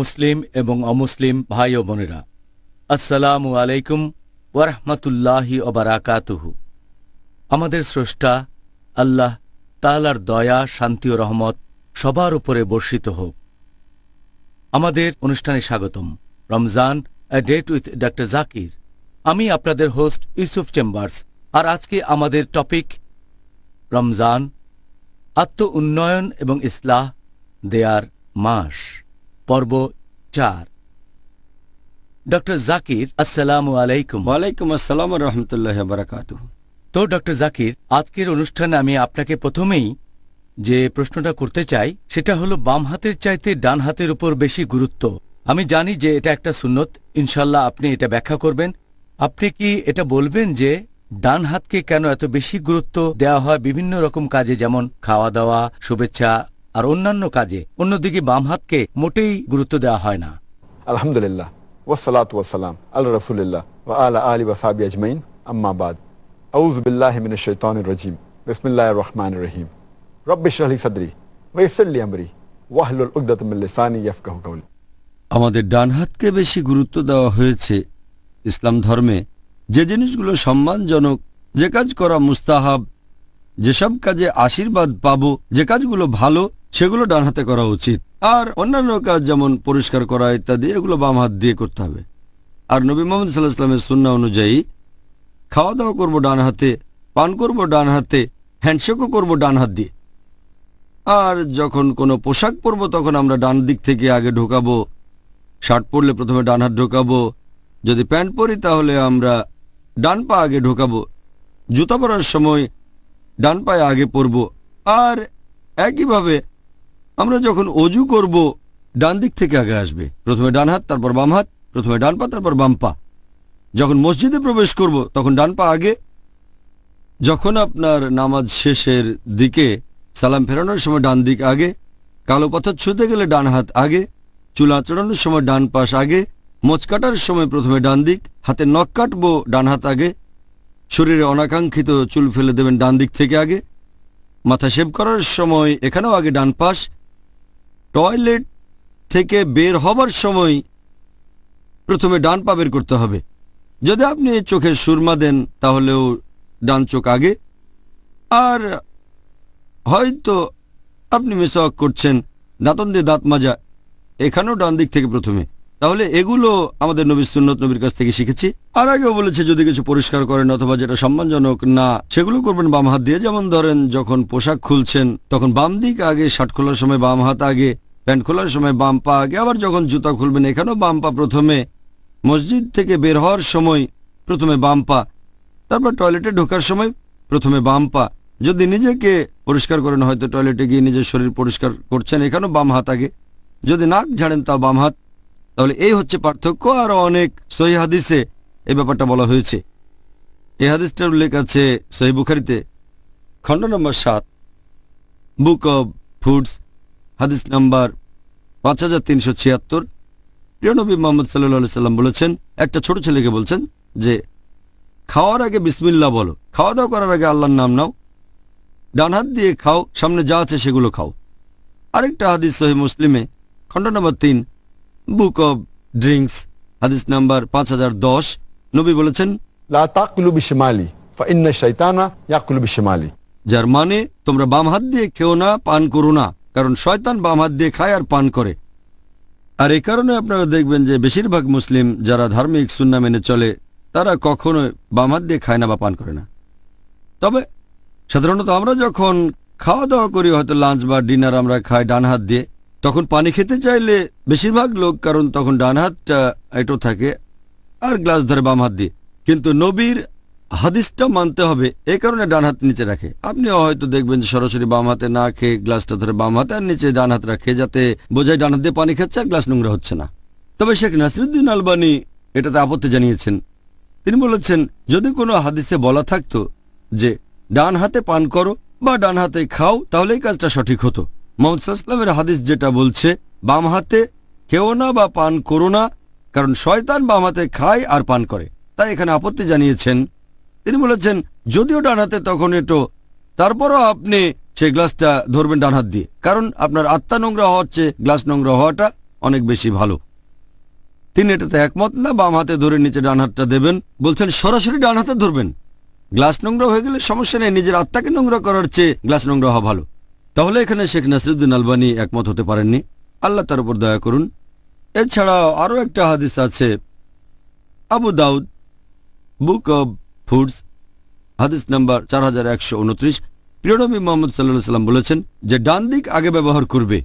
মুসলিম এবং অমুসলিম ভাই ও বোনেরা আসসালামু আলাইকুম ওরহমতুল্লাহি ওবারাকাতুহু আমাদের স্রষ্টা আল্লাহ তালার দয়া শান্তি ও রহমত সবার উপরে বর্ষিত হোক আমাদের অনুষ্ঠানে স্বাগতম Ramzan a date with doctor Zakir আমি আপনাদের হোস্ট ইউসুফ চেম্বার্স আর আজকে আমাদের টপিক রমজান আত্ম উন্নয়ন এবং ইসলাহ দেয়ার মাস পর্ব চার ডক্টর জাকির আসসালাম আলাইকুম ওয়ালাইকুম আসসালাম রহমতুল্লাহ বারাকাত তো ডক্টর জাকির আজকের অনুষ্ঠানে আমি আপনাকে প্রথমেই যে প্রশ্নটা করতে চাই সেটা হলো বাম হাতের চাইতে ডান হাতের উপর বেশি গুরুত্ব আমি জানি যে এটা একটা সুন্নত ইনশাল্লাহ আপনি এটা ব্যাখ্যা করবেন আপনি কি এটা বলবেন যে ডান হাতকে কেন এত বেশি গুরুত্ব দেওয়া হয় বিভিন্ন রকম কাজে যেমন খাওয়া দাওয়া শুভেচ্ছা আর অন্যান্য কাজে অন্যদিকে বাম হাতকে মোটেই গুরুত্ব দেওয়া হয় না আলহামদুলিল্লাহ ওসালাত ওয়াসালাম আল আলী ওয়াসাবি রহমান রহিম রব্বিশ আলী সাদরি ওয়েসল্লি আমরি ওয়াহলুল উকদাতমিল্লিসানি ইয়াফকাহু কাউল আমাদের ডান হাতকে বেশি গুরুত্ব দেওয়া হয়েছে ইসলাম ধর্মে যে জিনিসগুলো সম্মানজনক যে কাজ করা মুস্তাহাব যেসব কাজে আশীর্বাদ পাব যে কাজগুলো ভালো সেগুলো ডান হাতে করা উচিত আর অন্যান্য কাজ যেমন পরিষ্কার করা ইত্যাদি এগুলো বাম হাত দিয়ে করতে হবে আর নবী মোহাম্মদ সাল্লাহ ইসলামের সুন্না অনুযায়ী খাওয়া দাওয়া করবো ডান হাতে পান করবো ডান হাতে হ্যান্ডশেকও করবো ডান হাত দিয়ে আর যখন কোনো পোশাক পরব তখন আমরা ডান দিক থেকে আগে ঢোকাবো শার্ট পরলে প্রথমে ডান হাত ঢোকাবো যদি প্যান্ট পরি তাহলে আমরা ডান পা আগে ঢোকাবো জুতা পরার সময় ডান পায়ে আগে পড়ব আর একইভাবে আমরা যখন অজু করব ডান দিক থেকে আগে আসবে প্রথমে ডান হাত তারপর বাম হাত প্রথমে ডান পা তারপর বাম পা যখন মসজিদে প্রবেশ করব তখন ডান পা আগে যখন আপনার নামাজ শেষের দিকে সালাম ফেরানোর সময় ডান দিক আগে কালো পাথর ছুঁতে গেলে ডান হাত আগে চুলা আঁচড়ানোর সময় ডান পাশ আগে মোচ কাটার সময় প্রথমে ডান দিক হাতে নখ কাটবো ডান হাত আগে শরীরে অনাকাঙ্ক্ষিত চুল ফেলে দেবেন ডান দিক থেকে আগে মাথা শেভ করার সময় এখানেও আগে ডান পাশ টয়লেট থেকে বের হবার সময় প্রথমে ডান পা বের করতে হবে যদি আপনি চোখে সুরমা দেন তাহলেও ডান চোখ আগে আর হয়তো আপনি মেসওয়াক করছেন দাঁতন দিয়ে দাঁত মাজা এখানেও ডান দিক থেকে প্রথমে তাহলে এগুলো আমাদের নবী সুন্নত নবীর কাছ থেকে শিখেছি আর আগেও বলেছে যদি কিছু পরিষ্কার করেন অথবা যেটা সম্মানজনক না সেগুলো করবেন বাম হাত দিয়ে যেমন ধরেন যখন পোশাক খুলছেন তখন বাম দিক আগে শার্ট খোলার সময় বাম হাত আগে প্যান্ট খোলার সময় বাম পা আগে আবার যখন জুতা খুলবেন এখানেও বাম পা প্রথমে মসজিদ থেকে বের হওয়ার সময় প্রথমে বাম পা তারপর টয়লেটে ঢোকার সময় প্রথমে বাম পা যদি নিজেকে পরিষ্কার করেন হয়তো টয়লেটে গিয়ে নিজের শরীর পরিষ্কার করছেন এখানেও বাম হাত আগে যদি নাক ঝাড়েন তা বাম হাত তাহলে এই হচ্ছে পার্থক্য আর অনেক সহি হাদিসে এই ব্যাপারটা বলা হয়েছে এই হাদিসটার উল্লেখ আছে সহি বুখারিতে খণ্ড নম্বর সাত বুক অব ফুডস হাদিস নাম্বার পাঁচ হাজার তিনশো ছিয়াত্তর প্রিয়নবী মোহাম্মদ সাল্লি সাল্লাম বলেছেন একটা ছোট ছেলেকে বলছেন যে খাওয়ার আগে বিসমিল্লা বলো খাওয়া দাওয়া করার আগে আল্লাহর নাম নাও ডান হাত দিয়ে খাও সামনে যা আছে সেগুলো খাও আরেকটা হাদিস সহি মুসলিমে খণ্ড নম্বর তিন বুক অব ড্রিঙ্কস হাদিস নাম্বার পাঁচ হাজার দশ নবী বলেছেন যার মানে তোমরা বাম হাত দিয়ে খেও না পান করো না কারণ শয়তান বাম হাত দিয়ে খায় আর পান করে আর এ কারণে আপনারা দেখবেন যে বেশিরভাগ মুসলিম যারা ধার্মিক সুন্না মেনে চলে তারা কখনো বাম হাত দিয়ে খায় না বা পান করে না তবে সাধারণত আমরা যখন খাওয়া দাওয়া করি হয়তো লাঞ্চ বা ডিনার আমরা খাই ডান হাত দিয়ে তখন পানি খেতে চাইলে বেশিরভাগ লোক কারণ তখন ডান হাতটা এটো থাকে আর গ্লাস ধরে বাম হাত দিয়ে কিন্তু নবীর হাদিসটা মানতে হবে এ কারণে ডান হাত নিচে রাখে আপনি হয়তো দেখবেন যে সরাসরি বাম হাতে না খেয়ে গ্লাসটা ধরে বাম হাতে আর নিচে ডান হাত রাখে যাতে বোঝায় ডান হাত দিয়ে পানি খাচ্ছে আর গ্লাস নোংরা হচ্ছে না তবে শেখ নাসিরুদ্দিন আলবানি এটাতে আপত্তি জানিয়েছেন তিনি বলেছেন যদি কোনো হাদিসে বলা থাকতো যে ডান হাতে পান করো বা ডান হাতে খাও তাহলে এই কাজটা সঠিক হতো মোহাম্মদের হাদিস যেটা বলছে বাম হাতে খেও না বা পান করো না কারণ শয়তান বাম হাতে খায় আর পান করে তাই এখানে আপত্তি জানিয়েছেন তিনি বলেছেন যদিও ডান হাতে তখন এটো তারপরও আপনি সে গ্লাসটা ধরবেন ডান হাত দিয়ে কারণ আপনার আত্মা নোংরা হওয়ার চেয়ে গ্লাস নোংরা হওয়াটা অনেক বেশি ভালো তিনি এটাতে একমত না বাম হাতে ধরে নিচে ডান হাতটা দেবেন বলছেন সরাসরি ডান হাতে ধরবেন গ্লাস নোংরা হয়ে গেলে সমস্যা নেই নিজের আত্মাকে নোংরা করার চেয়ে গ্লাস নোংরা হওয়া ভালো তাহলে এখানে শেখ নাসিরুদ্দিন আলবানী একমত হতে পারেননি আল্লাহ তার উপর দয়া করুন এছাড়াও আরও একটা হাদিস আছে Abu Dawud book of foods হাদিস নাম্বার চার হাজার একশো উনত্রিশ প্রিয়নবী মোহাম্মদ সাল্লাহ সাল্লাম বলেছেন যে ডান দিক আগে ব্যবহার করবে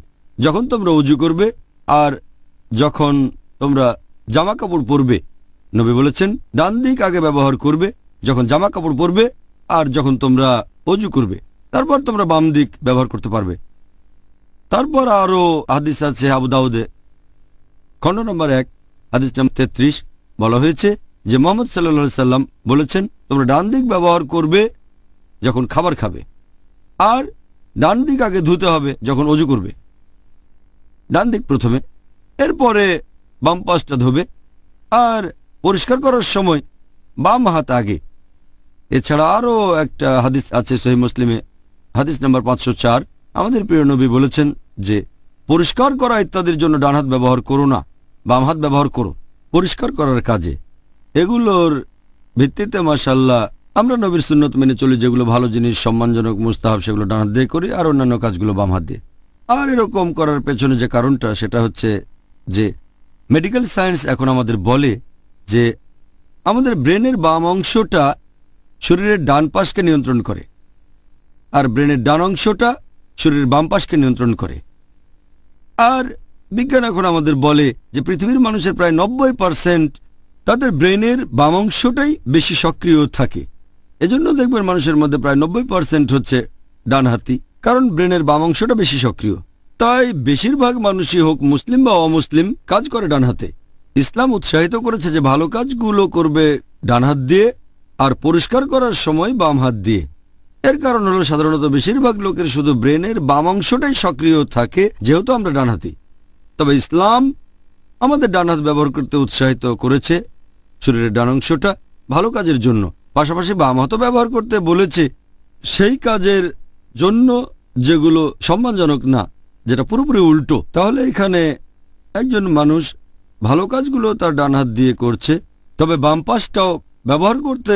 যখন তোমরা উজু করবে আর যখন তোমরা জামা কাপড় পরবে নবী বলেছেন ডান দিক আগে ব্যবহার করবে যখন জামা কাপড় পরবে আর যখন তোমরা অজু করবে তারপর তোমরা বাম দিক ব্যবহার করতে পারবে তারপর আরও হাদিস আছে আবুদাউদে খণ্ড নম্বর এক হাদিস নাম তেত্রিশ বলা হয়েছে যে মোহাম্মদ সাল্লা সাল্লাম বলেছেন তোমরা ডান দিক ব্যবহার করবে যখন খাবার খাবে আর ডান দিক আগে ধুতে হবে যখন অজু করবে ডান দিক প্রথমে এরপরে বাম পাশটা ধোবে আর পরিষ্কার করার সময় বাম হাত আগে এছাড়া আরও একটা হাদিস আছে সহি মুসলিমে হাদিস নম্বর পাঁচশো চার আমাদের প্রিয় নবী বলেছেন যে পরিষ্কার করা ইত্যাদির জন্য ডানহাত ব্যবহার করো না বাম হাত ব্যবহার করো পরিষ্কার করার কাজে এগুলোর ভিত্তিতে মাসাল্লাহ আমরা নবীর সুন্নত মেনে চলি যেগুলো ভালো জিনিস সম্মানজনক মুস্তাহাব সেগুলো ডান হাত দিয়ে করি আর অন্যান্য কাজগুলো বাম হাত দিয়ে আর এরকম করার পেছনে যে কারণটা সেটা হচ্ছে যে মেডিকেল সায়েন্স এখন আমাদের বলে যে আমাদের ব্রেনের বাম অংশটা শরীরের ডান পাশকে নিয়ন্ত্রণ করে আর ব্রেনের ডান অংশটা শরীরের বামপাশকে নিয়ন্ত্রণ করে আর বিজ্ঞান এখন আমাদের বলে যে পৃথিবীর মানুষের প্রায় নব্বই পারসেন্ট তাদের ব্রেনের বাম অংশটাই বেশি সক্রিয় থাকে এজন্য দেখবেন মানুষের মধ্যে প্রায় নব্বই পারসেন্ট হচ্ছে ডানহাতি কারণ ব্রেনের বাম অংশটা বেশি সক্রিয় তাই বেশিরভাগ মানুষই হোক মুসলিম বা অমুসলিম কাজ করে ডানহাতে ইসলাম উৎসাহিত করেছে যে ভালো কাজগুলো করবে ডানহাত দিয়ে আর পরিষ্কার করার সময় বাম হাত দিয়ে এর কারণ হলো সাধারণত বেশিরভাগ লোকের শুধু ব্রেনের বাম অংশটাই সক্রিয় থাকে যেহেতু আমরা ডানহাতি তবে ইসলাম আমাদের ডানহাত ব্যবহার করতে উৎসাহিত করেছে শরীরের ডান অংশটা ভালো কাজের জন্য পাশাপাশি বাম হাতও ব্যবহার করতে বলেছে সেই কাজের জন্য যেগুলো সম্মানজনক না যেটা পুরোপুরি উল্টো তাহলে এখানে একজন মানুষ ভালো কাজগুলো তার ডান হাত দিয়ে করছে তবে বাম পাশটাও ব্যবহার করতে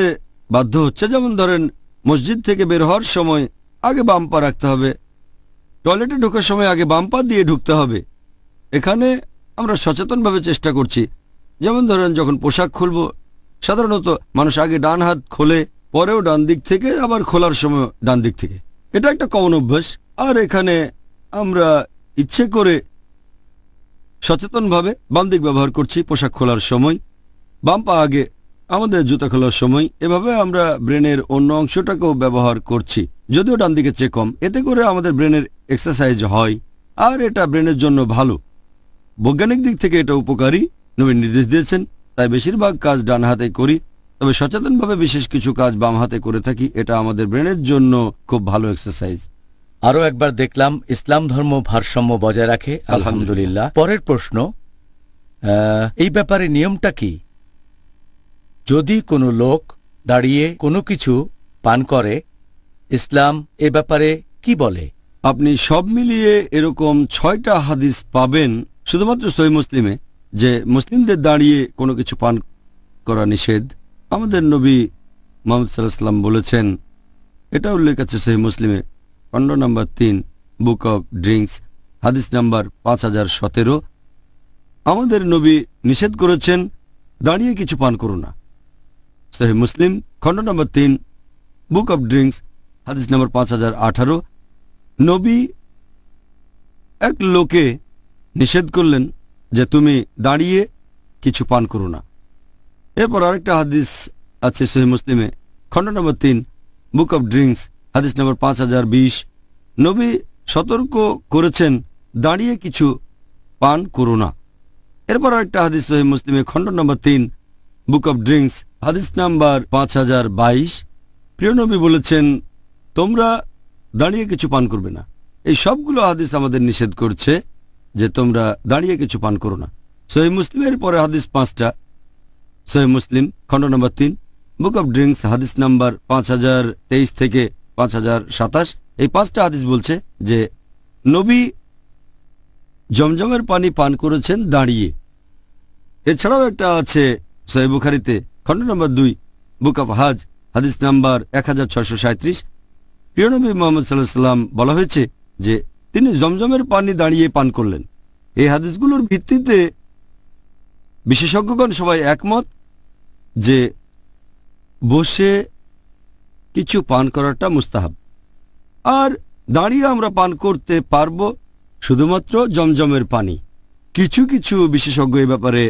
বাধ্য হচ্ছে যেমন ধরেন মসজিদ থেকে বের হওয়ার সময় আগে বাম পা রাখতে হবে টয়লেটে ঢোকার সময় আগে বাম পা দিয়ে ঢুকতে হবে এখানে আমরা সচেতনভাবে চেষ্টা করছি যেমন ধরেন যখন পোশাক খুলব সাধারণত মানুষ আগে ডান হাত খোলে পরেও ডান দিক থেকে আবার খোলার সময় ডান দিক থেকে এটা একটা কমন অভ্যাস আর এখানে আমরা ইচ্ছে করে সচেতনভাবে বাম দিক ব্যবহার করছি পোশাক খোলার সময় বাম পা আগে আমাদের জুতা খোলার সময় এভাবে আমরা ব্রেনের অন্য অংশটাকেও ব্যবহার করছি যদিও ডান দিকে চেয়ে কম এতে করে আমাদের ব্রেনের এক্সারসাইজ হয় আর এটা ব্রেনের জন্য ভালো বৈজ্ঞানিক দিক থেকে এটা উপকারী নবীন নির্দেশ দিয়েছেন তাই বেশিরভাগ কাজ ডান হাতে করি তবে সচেতনভাবে বিশেষ কিছু কাজ বাম হাতে করে থাকি এটা আমাদের ব্রেনের জন্য খুব ভালো এক্সারসাইজ আরও একবার দেখলাম ইসলাম ধর্ম ভারসাম্য বজায় রাখে আলহামদুলিল্লাহ পরের প্রশ্ন এই ব্যাপারে নিয়মটা কি যদি কোনো লোক দাঁড়িয়ে কোনো কিছু পান করে ইসলাম এ ব্যাপারে কি বলে আপনি সব মিলিয়ে এরকম ছয়টা হাদিস পাবেন শুধুমাত্র সই মুসলিমে যে মুসলিমদের দাঁড়িয়ে কোনো কিছু পান করা নিষেধ আমাদের নবী মোহাম্মদ সাল্লাহাম বলেছেন এটা উল্লেখ আছে সহি মুসলিমে পণ্ড নম্বর তিন বুক অফ ড্রিঙ্কস হাদিস নাম্বার পাঁচ হাজার সতেরো আমাদের নবী নিষেধ করেছেন দাঁড়িয়ে কিছু পান করো না সহি মুসলিম খণ্ড নম্বর তিন বুক অব ড্রিঙ্কস হাদিস নম্বর পাঁচ হাজার আঠারো নবী এক লোকে নিষেধ করলেন যে তুমি দাঁড়িয়ে কিছু পান করো না এরপর আরেকটা হাদিস আছে সহি মুসলিমে খণ্ড নম্বর তিন বুক অব ড্রিঙ্কস হাদিস নম্বর পাঁচ হাজার বিশ নবী সতর্ক করেছেন দাঁড়িয়ে কিছু পান করো না এরপর আরেকটা হাদিস সহি মুসলিমে খণ্ড নম্বর তিন বুক অব ড্রিঙ্কস হাদিস নাম্বার পাঁচ হাজার বাইশ প্রিয়নবী বলেছেন তোমরা দাঁড়িয়ে কিছু পান করবে না এই সবগুলো হাদিস আমাদের নিষেধ করছে যে তোমরা দাঁড়িয়ে কিছু পান করো না সোহেব মুসলিমের পরে হাদিস পাঁচটা সোহেব মুসলিম খণ্ড নম্বর তিন বুক অব ড্রিঙ্কস হাদিস নাম্বার পাঁচ হাজার তেইশ থেকে পাঁচ হাজার সাতাশ এই পাঁচটা হাদিস বলছে যে নবী জমজমের পানি পান করেছেন দাঁড়িয়ে এছাড়াও একটা আছে সোহেব বুখারিতে খণ্ড নম্বর দুই বুক অফ হাজ হাদিস নাম্বার এক হাজার ছশো সাঁত্রিশ প্রিয়নবী মোহাম্মদ সাল্লাহ সাল্লাম বলা হয়েছে যে তিনি জমজমের পানি দাঁড়িয়ে পান করলেন এই হাদিসগুলোর ভিত্তিতে বিশেষজ্ঞগণ সবাই একমত যে বসে কিছু পান করাটা মুস্তাহাব আর দাঁড়িয়ে আমরা পান করতে পারব শুধুমাত্র জমজমের পানি কিছু কিছু বিশেষজ্ঞ এ ব্যাপারে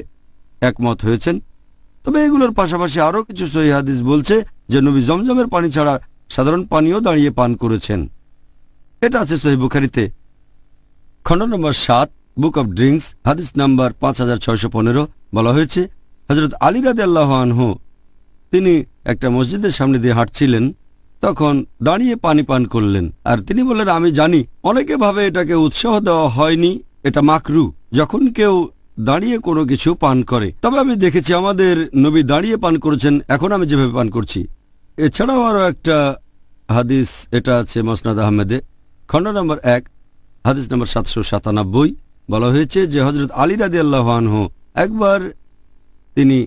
একমত হয়েছেন তবে এগুলোর পাশাপাশি আরও কিছু সহিহাদিস বলছে যে নবী জমজমের পানি ছাড়া সাধারণ পানিও দাঁড়িয়ে পান করেছেন এটা আছে সহি বুখারিতে খণ্ড নম্বর সাত বুক অব ড্রিঙ্কস হাদিস নাম্বার পাঁচ হাজার ছয়শো পনেরো বলা হয়েছে হজরত আলী রাদে আল্লাহ আনহু তিনি একটা মসজিদের সামনে দিয়ে হাঁটছিলেন তখন দাঁড়িয়ে পানি পান করলেন আর তিনি বললেন আমি জানি অনেকে ভাবে এটাকে উৎসাহ দেওয়া হয়নি এটা মাকরু যখন কেউ দাঁড়িয়ে কোনো কিছু পান করে তবে আমি দেখেছি আমাদের নবী দাঁড়িয়ে পান করেছেন এখন আমি যেভাবে পান করছি এছাড়াও আরও একটা হাদিস এটা আছে মসনাদ আহমেদে খণ্ড নম্বর এক হাদিস নম্বর সাতশো সাতানব্বই বলা হয়েছে যে হজরত আলী রাদি আল্লাহানহ একবার তিনি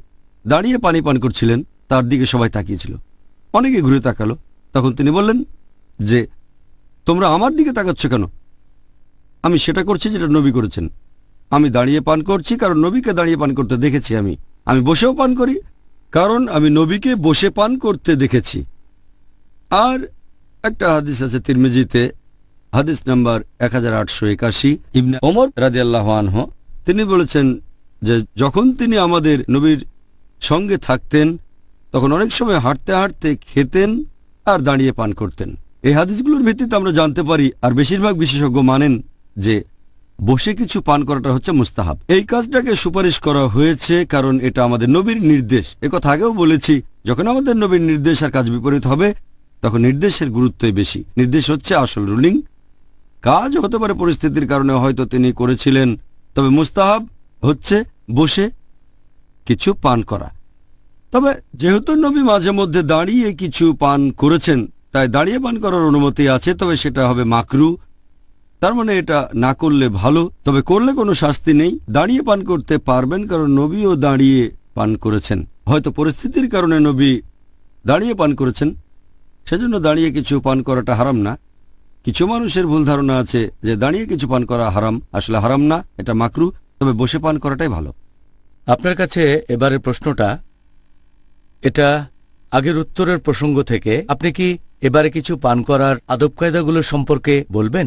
দাঁড়িয়ে পানি পান করছিলেন তার দিকে সবাই তাকিয়েছিল অনেকে ঘুরে তাকালো তখন তিনি বললেন যে তোমরা আমার দিকে তাকাচ্ছ কেন আমি সেটা করছি যেটা নবী করেছেন আমি দাঁড়িয়ে পান করছি কারণ নবীকে দাঁড়িয়ে পান করতে দেখেছি আমি আমি বসেও পান করি কারণ আমি নবীকে বসে পান করতে দেখেছি আর একটা হাদিস আছে তিরমিজিতে হাদিস নাম্বার এক হাজার আটশো একাশি ইবনে ওমর রাজি আল্লাহান তিনি বলেছেন যে যখন তিনি আমাদের নবীর সঙ্গে থাকতেন তখন অনেক সময় হাঁটতে হাঁটতে খেতেন আর দাঁড়িয়ে পান করতেন এই হাদিসগুলোর ভিত্তিতে আমরা জানতে পারি আর বেশিরভাগ বিশেষজ্ঞ মানেন যে বসে কিছু পান করাটা হচ্ছে মুস্তাহাব এই কাজটাকে সুপারিশ করা হয়েছে কারণ এটা আমাদের নবীর নির্দেশ একথা আগেও বলেছি যখন আমাদের নবীর নির্দেশ আর কাজ বিপরীত হবে তখন নির্দেশের গুরুত্বই বেশি নির্দেশ হচ্ছে আসল রুলিং কাজ হতে পারে পরিস্থিতির কারণে হয়তো তিনি করেছিলেন তবে মুস্তাহাব হচ্ছে বসে কিছু পান করা তবে যেহেতু নবী মাঝে মধ্যে দাঁড়িয়ে কিছু পান করেছেন তাই দাঁড়িয়ে পান করার অনুমতি আছে তবে সেটা হবে মাকরু তার মানে এটা না করলে ভালো তবে করলে কোনো শাস্তি নেই দাঁড়িয়ে পান করতে পারবেন কারণ নবীও দাঁড়িয়ে পান করেছেন হয়তো পরিস্থিতির কারণে নবী দাঁড়িয়ে পান করেছেন সেজন্য দাঁড়িয়ে কিছু পান করাটা হারাম না কিছু মানুষের ভুল ধারণা আছে যে দাঁড়িয়ে কিছু পান করা হারাম আসলে হারাম না এটা মাকরু তবে বসে পান করাটাই ভালো আপনার কাছে এবারের প্রশ্নটা এটা আগের উত্তরের প্রসঙ্গ থেকে আপনি কি এবারে কিছু পান করার আদব কায়দাগুলো সম্পর্কে বলবেন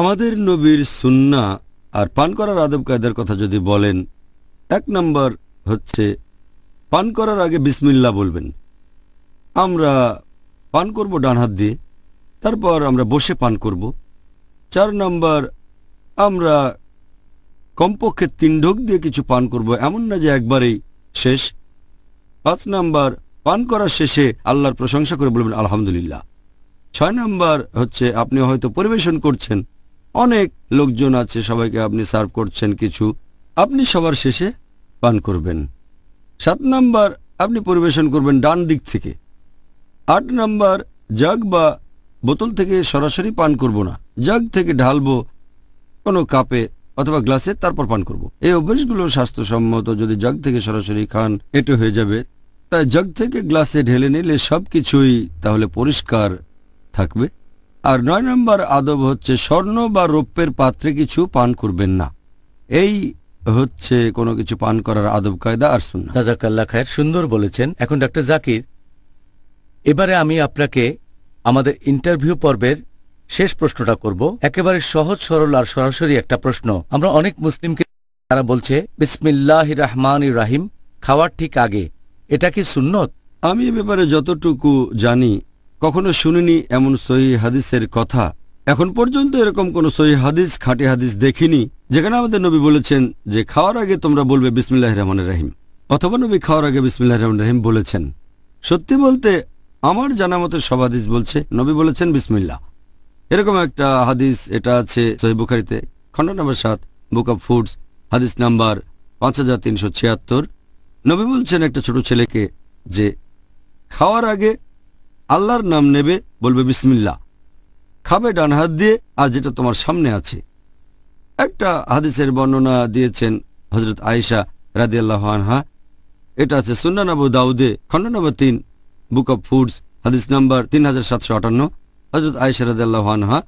আমাদের নবীর সুন্না আর পান করার আদব কায়দার কথা যদি বলেন এক নম্বর হচ্ছে পান করার আগে বিসমিল্লা বলবেন আমরা পান করব ডান হাত দিয়ে তারপর আমরা বসে পান করব চার নম্বর আমরা কমপক্ষে তিন ঢোক দিয়ে কিছু পান করব এমন না যে একবারেই শেষ পাঁচ নম্বর পান করার শেষে আল্লাহর প্রশংসা করে বলবেন আলহামদুলিল্লাহ ছয় নম্বর হচ্ছে আপনি হয়তো পরিবেশন করছেন অনেক লোকজন আছে সবাইকে আপনি সার্ভ করছেন কিছু আপনি সবার শেষে পান করবেন সাত নাম্বার আপনি পরিবেশন করবেন ডান দিক থেকে আট নাম্বার জাগ বা বোতল থেকে সরাসরি পান করব না জাগ থেকে ঢালবো কোনো কাপে অথবা গ্লাসে তারপর পান করব। এই অভ্যাসগুলো স্বাস্থ্যসম্মত যদি জাগ থেকে সরাসরি খান এটো হয়ে যাবে তাই জাগ থেকে গ্লাসে ঢেলে নিলে সব কিছুই তাহলে পরিষ্কার থাকবে আর নয় নম্বর আদব হচ্ছে স্বর্ণ বা রৌপ্যের পাত্রে কিছু পান করবেন না এই হচ্ছে কোনো কিছু পান করার আদব কায়দা আর শুন তাজাকাল্লা খায়ের সুন্দর বলেছেন এখন ডাক্তার জাকির এবারে আমি আপনাকে আমাদের ইন্টারভিউ পর্বের শেষ প্রশ্নটা করব একেবারে সহজ সরল আর সরাসরি একটা প্রশ্ন আমরা অনেক মুসলিমকে তারা বলছে বিসমিল্লাহ রহমান রাহিম খাওয়ার ঠিক আগে এটা কি সুন্নত আমি এ ব্যাপারে যতটুকু জানি কখনো শুনিনি এমন সহি হাদিসের কথা এখন পর্যন্ত এরকম কোন সহি হাদিস খাটি হাদিস দেখিনি যেখানে আমাদের নবী বলেছেন যে খাওয়ার আগে তোমরা বলবে বিসমিল্লাহ রহমান রাহিম অথবা নবী খাওয়ার আগে বিসমিল্লাহ রহমান রাহিম বলেছেন সত্যি বলতে আমার জানা মতো সব হাদিস বলছে নবী বলেছেন বিসমিল্লা এরকম একটা হাদিস এটা আছে সহি বুখারিতে খন্ড নম্বর সাত বুক অব ফুডস হাদিস নাম্বার পাঁচ হাজার তিনশো ছিয়াত্তর নবী বলছেন একটা ছোট ছেলেকে যে খাওয়ার আগে আল্লাহর নাম নেবে বলবে বিসমিল্লা খাবে ডান হাত দিয়ে আর যেটা তোমার সামনে আছে একটা হাদিসের বর্ণনা দিয়েছেন হজরত আয়েশা রাদি আনহা এটা আছে সুন্নান দাউদে খন্ড নম্বর তিন বুক অব ফুডস হাদিস নম্বর তিন হাজার সাতশো আটান্ন হজরত আয়েশা রাদিয়াল্লাহ আনহা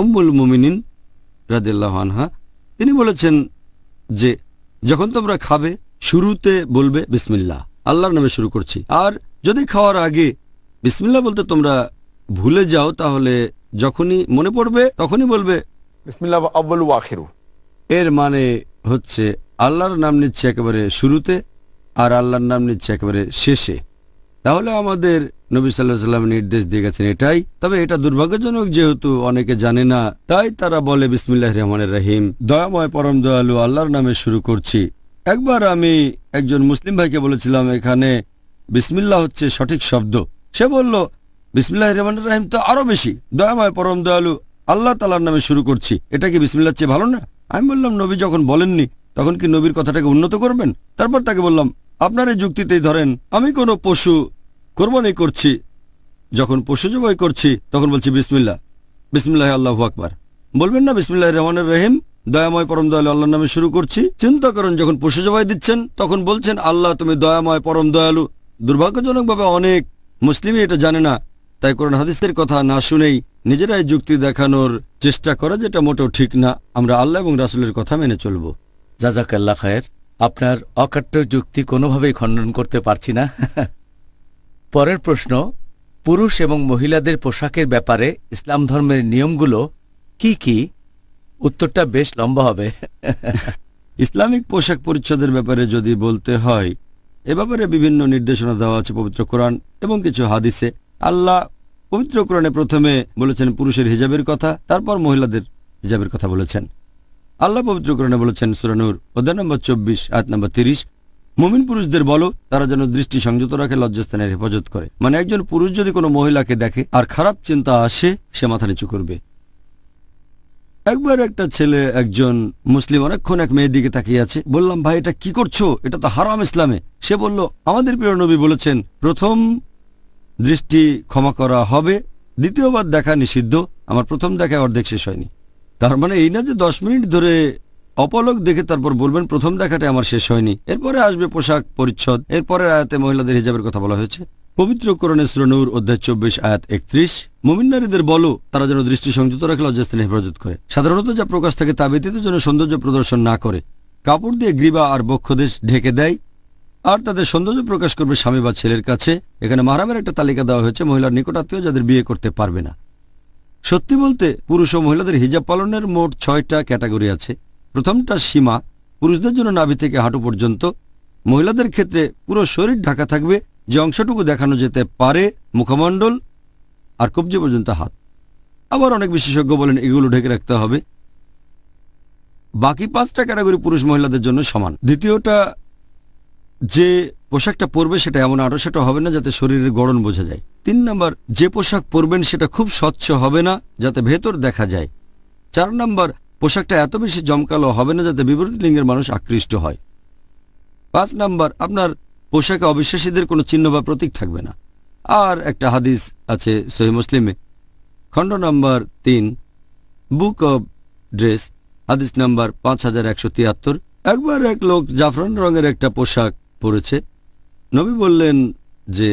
উম্মুল মুমিনিন রাদি আনহা তিনি বলেছেন যে যখন তোমরা খাবে শুরুতে বলবে বিসমিল্লা আল্লাহর নামে শুরু করছি আর যদি খাওয়ার আগে বিসমিল্লা বলতে তোমরা ভুলে যাও তাহলে যখনই মনে পড়বে তখনই বলবে বিসমিল্লা এর মানে হচ্ছে আল্লাহর নাম নিচ্ছে একেবারে শুরুতে আর আল্লাহর নাম নিচ্ছে একেবারে শেষে তাহলে আমাদের নবী সাল্লাহ সাল্লাম নির্দেশ দিয়ে গেছেন এটাই তবে এটা দুর্ভাগ্যজনক যেহেতু অনেকে জানে না তাই তারা বলে বিসমিল্লাহ রহমানের রাহিম দয়াময় পরম দয়ালু আল্লাহর নামে শুরু করছি একবার আমি একজন মুসলিম ভাইকে বলেছিলাম এখানে বিসমিল্লা হচ্ছে সঠিক শব্দ সে বলল বিসমিল্লাহ রহমান রাহিম তো আরও বেশি দয়াময় পরম দয়ালু আল্লাহ তালার নামে শুরু করছি এটা কি বিসমিল্লার চেয়ে ভালো না আমি বললাম নবী যখন বলেননি তখন কি নবীর কথাটাকে উন্নত করবেন তারপর তাকে বললাম আপনার এই যুক্তিতেই ধরেন আমি কোনো পশু কোরবানি করছি যখন পশু জবাই করছি তখন বলছি বিসমিল্লা বিসমিল্লাহ আল্লাহ আকবার বলবেন না বিসমিল্লাহ রহমানের রহিম দয়াময় পরম দয়ালু আল্লাহর নামে শুরু করছি চিন্তা করুন যখন পশু জবাই দিচ্ছেন তখন বলছেন আল্লাহ তুমি দয়াময় পরম দয়ালু দুর্ভাগ্যজনকভাবে অনেক মুসলিমই এটা জানে না তাই কোরআন হাদিসের কথা না শুনেই নিজেরাই যুক্তি দেখানোর চেষ্টা করা যেটা মোটেও ঠিক না আমরা আল্লাহ এবং রাসুলের কথা মেনে চলব জাজাকাল্লা খায়ের আপনার অকাট্য যুক্তি কোনোভাবেই খণ্ডন করতে পারছি না পরের প্রশ্ন পুরুষ এবং মহিলাদের পোশাকের ব্যাপারে ইসলাম ধর্মের নিয়মগুলো কি কি উত্তরটা বেশ লম্বা হবে ইসলামিক পোশাক পরিচ্ছদের ব্যাপারে যদি বলতে হয় এ ব্যাপারে বিভিন্ন নির্দেশনা দেওয়া আছে পবিত্র কোরআন এবং কিছু হাদিসে আল্লাহ পবিত্র কোরআনে প্রথমে বলেছেন পুরুষের হিজাবের কথা তারপর মহিলাদের হিজাবের কথা বলেছেন আল্লাহ পবিত্র কোরআনে বলেছেন সুরানুর অধ্যায় নম্বর চব্বিশ আট নম্বর তিরিশ মুমিন পুরুষদের বলো তারা যেন দৃষ্টি সংযত রাখে লজ্জাস্থানের হেফাজত করে মানে একজন পুরুষ যদি কোনো মহিলাকে দেখে আর খারাপ চিন্তা আসে সে মাথা নিচু করবে একবার একটা ছেলে একজন মুসলিম অনেকক্ষণ এক মেয়ের দিকে তাকিয়ে আছে বললাম ভাই এটা কি করছো এটা তো হারাম ইসলামে সে বলল আমাদের প্রিয় নবী বলেছেন প্রথম দৃষ্টি ক্ষমা করা হবে দ্বিতীয়বার দেখা নিষিদ্ধ আমার প্রথম দেখায় অর্ধেক শেষ হয়নি তার মানে এই না যে দশ মিনিট ধরে অপলক দেখে তারপর বলবেন প্রথম দেখাটা আমার শেষ হয়নি এরপরে আসবে পোশাক পরিচ্ছদ এরপরে আয়াতে মহিলাদের হিজাবের কথা বলা হয়েছে পবিত্রকরণে শ্রনুর অধ্যায় চব্বিশ আয়াত একত্রিশ মুমিন নারীদের বলো তারা যেন দৃষ্টি সংযত রাখলে লজ্জাস্থানে হেফাজত করে সাধারণত যা প্রকাশ থাকে তা ব্যতীত যেন সৌন্দর্য প্রদর্শন না করে কাপড় দিয়ে গ্রীবা আর বক্ষদেশ ঢেকে দেয় আর তাদের সৌন্দর্য প্রকাশ করবে স্বামী বা ছেলের কাছে এখানে মাহারামের একটা তালিকা দেওয়া হয়েছে মহিলার নিকটাত্মীয় যাদের বিয়ে করতে পারবে না সত্যি বলতে পুরুষ ও মহিলাদের হিজাব পালনের মোট ছয়টা ক্যাটাগরি আছে প্রথমটা সীমা পুরুষদের জন্য নাভি থেকে হাঁটু পর্যন্ত মহিলাদের ক্ষেত্রে পুরো শরীর ঢাকা থাকবে যে অংশটুকু দেখানো যেতে পারে মুখমণ্ডল আর কবজি পর্যন্ত হাত আবার অনেক বিশেষজ্ঞ বলেন এগুলো ঢেকে রাখতে হবে বাকি পাঁচটা ক্যাটাগরি পুরুষ মহিলাদের জন্য সমান দ্বিতীয়টা যে পোশাকটা পরবে সেটা এমন সেটা হবে না যাতে শরীরের গড়ন বোঝা যায় তিন নম্বর যে পোশাক পরবেন সেটা খুব স্বচ্ছ হবে না যাতে ভেতর দেখা যায় চার নম্বর পোশাকটা এত বেশি জমকালো হবে না যাতে বিপরীত লিঙ্গের মানুষ আকৃষ্ট হয় পাঁচ নম্বর আপনার পোশাকে অবিশ্বাসীদের কোনো চিহ্ন বা প্রতীক থাকবে না আর একটা হাদিস আছে সহি মুসলিমে খণ্ড নম্বর তিন বুক অব ড্রেস হাদিস নাম্বার পাঁচ হাজার একশো তিয়াত্তর একবার এক লোক জাফরান রঙের একটা পোশাক পরেছে নবী বললেন যে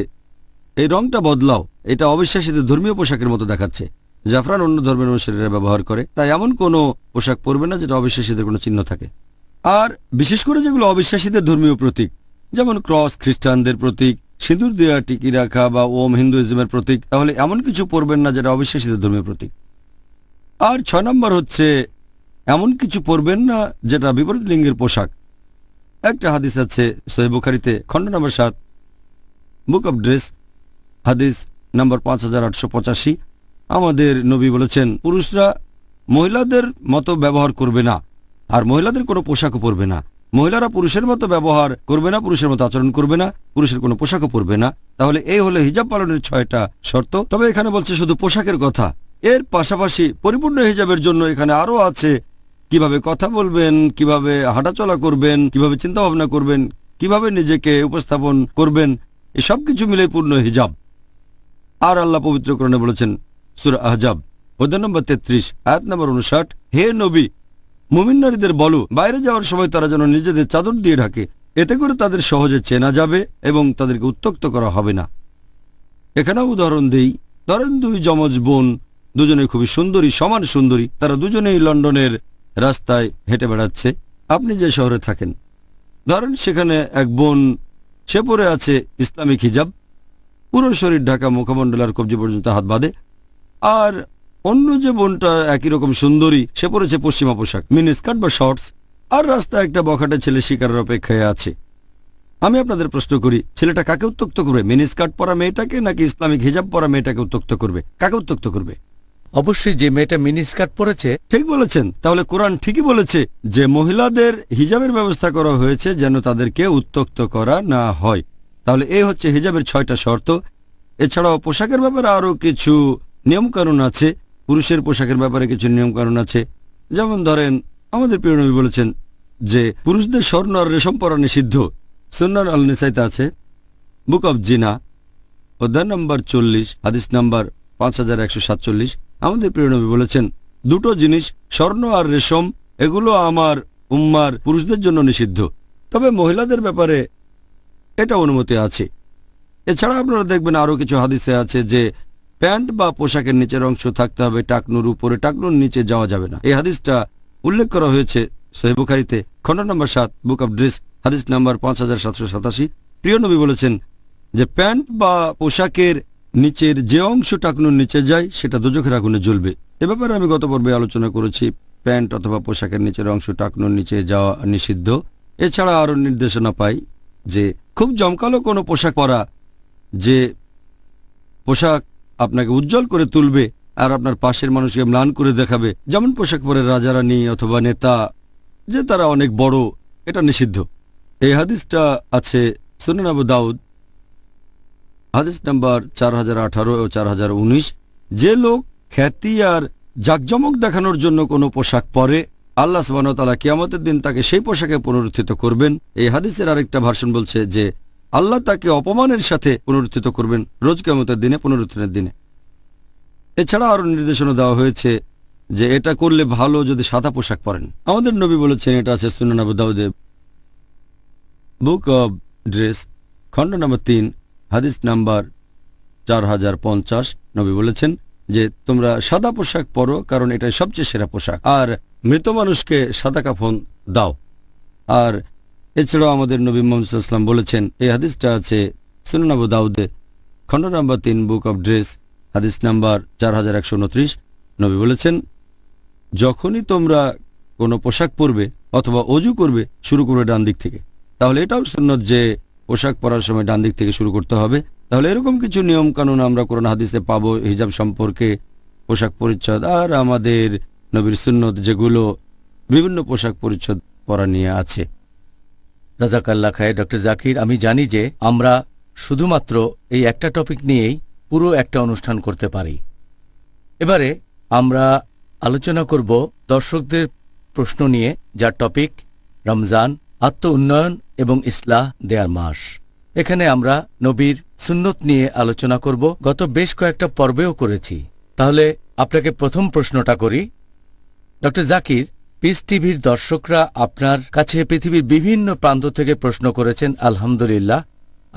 এই রংটা বদলাও এটা অবিশ্বাসীদের ধর্মীয় পোশাকের মতো দেখাচ্ছে জাফরান অন্য ধর্মের অনুসারীরা ব্যবহার করে তাই এমন কোনো পোশাক পরবে না যেটা অবিশ্বাসীদের কোনো চিহ্ন থাকে আর বিশেষ করে যেগুলো অবিশ্বাসীদের ধর্মীয় প্রতীক যেমন ক্রস খ্রিস্টানদের প্রতীক সিঁদুর দেওয়া টিকি রাখা বা ওম হিন্দুইজমের প্রতীক তাহলে এমন কিছু পরবেন না যেটা অবিশ্বাসীদের ধর্মের প্রতীক আর ছয় নম্বর হচ্ছে এমন কিছু পরবেন না যেটা বিপরীত লিঙ্গের পোশাক একটা হাদিস আছে সোহেব বুখারিতে খণ্ড নম্বর সাত বুক অব ড্রেস হাদিস নম্বর পাঁচ আমাদের নবী বলেছেন পুরুষরা মহিলাদের মতো ব্যবহার করবে না আর মহিলাদের কোনো পোশাকও পরবে না মহিলারা পুরুষের মতো ব্যবহার করবে না পুরুষের মতো আচরণ করবে না পুরুষের কোনো পোশাকও পরবে না তাহলে এই হলো হিজাব পালনের ছয়টা শর্ত তবে এখানে বলছে শুধু পোশাকের কথা এর পাশাপাশি পরিপূর্ণ হিজাবের জন্য এখানে আরও আছে কিভাবে কথা বলবেন কিভাবে হাঁটাচলা করবেন কিভাবে চিন্তা ভাবনা করবেন কিভাবে নিজেকে উপস্থাপন করবেন এসব কিছু মিলে পূর্ণ হিজাব আর আল্লাহ পবিত্রকরণে বলেছেন সুর আহজাব অধ্যায় নম্বর তেত্রিশ আয়াত নম্বর উনষাট হে নবী মুমিন নারীদের বলো বাইরে যাওয়ার সময় তারা যেন নিজেদের চাদর দিয়ে ঢাকে এতে করে তাদের সহজে চেনা যাবে এবং তাদেরকে উত্তক্ত করা হবে না এখানেও উদাহরণ দেই ধরেন দুই যমজ বোন দুজনে খুবই সুন্দরী সমান সুন্দরী তারা দুজনেই লন্ডনের রাস্তায় হেঁটে বেড়াচ্ছে আপনি যে শহরে থাকেন ধরেন সেখানে এক বোন সে পরে আছে ইসলামিক হিজাব পুরো শরীর ঢাকা মুখমণ্ডলার কবজি পর্যন্ত হাত বাঁধে আর অন্য যে বোনটা একই রকম সুন্দরী সে পরেছে পশ্চিমা পোশাক স্কার্ট বা শর্টস আর রাস্তায় একটা বখাটে ছেলে শিকারের অপেক্ষায় আছে আমি আপনাদের প্রশ্ন করি ছেলেটা কাকে উত্তক্ত করবে স্কার্ট পরা মেয়েটাকে নাকি ইসলামিক হিজাব পরা মেয়েটাকে উত্তক্ত করবে কাকে উত্তক্ত করবে অবশ্যই যে মেয়েটা মিনিস্কার্ট পরেছে ঠিক বলেছেন তাহলে কোরআন ঠিকই বলেছে যে মহিলাদের হিজাবের ব্যবস্থা করা হয়েছে যেন তাদেরকে উত্তক্ত করা না হয় তাহলে এ হচ্ছে হিজাবের ছয়টা শর্ত এছাড়াও পোশাকের ব্যাপারে আরও কিছু নিয়মকানুন আছে পুরুষের পোশাকের ব্যাপারে কিছু নিয়মকানুন আছে যেমন ধরেন আমাদের প্রিয়নবী বলেছেন যে পুরুষদের স্বর্ণ আর রেশম পরা নিষিদ্ধ সন্ন্যার আল নিসাইতে আছে বুক অব জিনা অধ্যায় নম্বর চল্লিশ হাদিস নাম্বার পাঁচ হাজার একশো সাতচল্লিশ আমাদের প্রিয়নবী বলেছেন দুটো জিনিস স্বর্ণ আর রেশম এগুলো আমার উম্মার পুরুষদের জন্য নিষিদ্ধ তবে মহিলাদের ব্যাপারে এটা অনুমতি আছে এছাড়া আপনারা দেখবেন আরও কিছু হাদিসে আছে যে প্যান্ট বা পোশাকের নিচের অংশ থাকতে হবে টাকনুর উপরে টাকনুর নিচে যাওয়া যাবে না এই হাদিসটা উল্লেখ করা হয়েছে সোহেবুখারিতে খণ্ড নম্বর সাত বুক অব ড্রেস হাদিস নম্বর পাঁচ হাজার সাতশো সাতাশি প্রিয় নবী বলেছেন যে প্যান্ট বা পোশাকের নিচের যে অংশ টাকনুর নিচে যায় সেটা দুজখের আগুনে জ্বলবে এ ব্যাপারে আমি গত পর্বে আলোচনা করেছি প্যান্ট অথবা পোশাকের নিচের অংশ টাকনুর নিচে যাওয়া নিষিদ্ধ এছাড়া আরও নির্দেশনা পাই যে খুব জমকালো কোনো পোশাক পরা যে পোশাক আপনাকে উজ্জ্বল করে তুলবে আর আপনার পাশের মানুষকে ম্লান করে দেখাবে যেমন পোশাক পরে রাজারানী অথবা নেতা যে তারা অনেক বড় এটা নিষিদ্ধ এই হাদিসটা আছে সুনানাবু দাউদ হাদিস নাম্বার চার হাজার আঠারো ও চার হাজার উনিশ যে লোক খ্যাতি আর জাকজমক দেখানোর জন্য কোনো পোশাক পরে আল্লাহ সুবাহতালা কিয়ামতের দিন তাকে সেই পোশাকে পুনরুত্থিত করবেন এই হাদিসের আরেকটা ভাষণ বলছে যে আল্লাহ তাকে অপমানের সাথে পুনরুত্থিত করবেন রোজ কেমতের দিনে পুনরুত্থানের দিনে এছাড়া আরও নির্দেশনা দেওয়া হয়েছে যে এটা করলে ভালো যদি সাদা পোশাক পরেন আমাদের নবী বলেছেন এটা আছে সুনানাবু দাউদেব বুক অব ড্রেস খণ্ড নম্বর তিন হাদিস নাম্বার চার হাজার পঞ্চাশ নবী বলেছেন যে তোমরা সাদা পোশাক পরো কারণ এটাই সবচেয়ে সেরা পোশাক আর মৃত মানুষকে সাদা কাফন দাও আর এছাড়াও আমাদের নবী মোহাম্মদাম বলেছেন এই হাদিসটা আছে সুনাবু দাউদে খন্ড নাম্বার তিন বুক অব ড্রেস হাদিস নাম্বার চার হাজার একশো উনত্রিশ নবী বলেছেন যখনই তোমরা কোনো পোশাক পরবে অথবা অজু করবে শুরু করবে ডান দিক থেকে তাহলে এটাও সুন্নত যে পোশাক পরার সময় ডান দিক থেকে শুরু করতে হবে তাহলে এরকম কিছু নিয়ম কানুন আমরা কোরআন হাদিসে পাবো হিজাব সম্পর্কে পোশাক পরিচ্ছদ আর আমাদের নবীর সুন্নত যেগুলো বিভিন্ন পোশাক পরিচ্ছদ পরা নিয়ে আছে রাজাকাল্লা খায় ডক্টর জাকির আমি জানি যে আমরা শুধুমাত্র এই একটা টপিক নিয়েই পুরো একটা অনুষ্ঠান করতে পারি এবারে আমরা আলোচনা করব দর্শকদের প্রশ্ন নিয়ে যার টপিক রমজান আত্ম উন্নয়ন এবং ইসলাহ দেয়ার মাস এখানে আমরা নবীর সুন্নত নিয়ে আলোচনা করব গত বেশ কয়েকটা পর্বেও করেছি তাহলে আপনাকে প্রথম প্রশ্নটা করি ডক্টর জাকির পিস টিভির দর্শকরা আপনার কাছে পৃথিবীর বিভিন্ন প্রান্ত থেকে প্রশ্ন করেছেন আলহামদুলিল্লাহ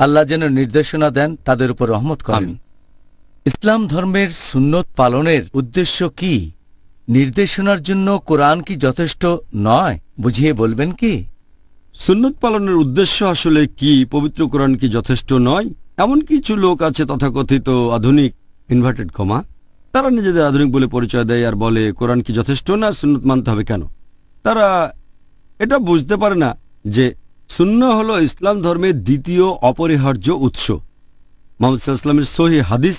আল্লাহ যেন নির্দেশনা দেন তাদের উপর রহমত করেন ইসলাম ধর্মের সুন্নত পালনের উদ্দেশ্য কি নির্দেশনার জন্য কোরআন কি যথেষ্ট নয় বুঝিয়ে বলবেন কি সুন্নত পালনের উদ্দেশ্য আসলে কি পবিত্র কোরআন কি যথেষ্ট নয় এমন কিছু লোক আছে তথাকথিত আধুনিক ইনভার্টেড কমা তারা নিজেদের আধুনিক বলে পরিচয় দেয় আর বলে কোরআন কি যথেষ্ট না সুন্নত মানতে হবে কেন তারা এটা বুঝতে পারে না যে শূন্য হল ইসলাম ধর্মের দ্বিতীয় অপরিহার্য উৎস মোহাম্মদ ইসলামের সহি হাদিস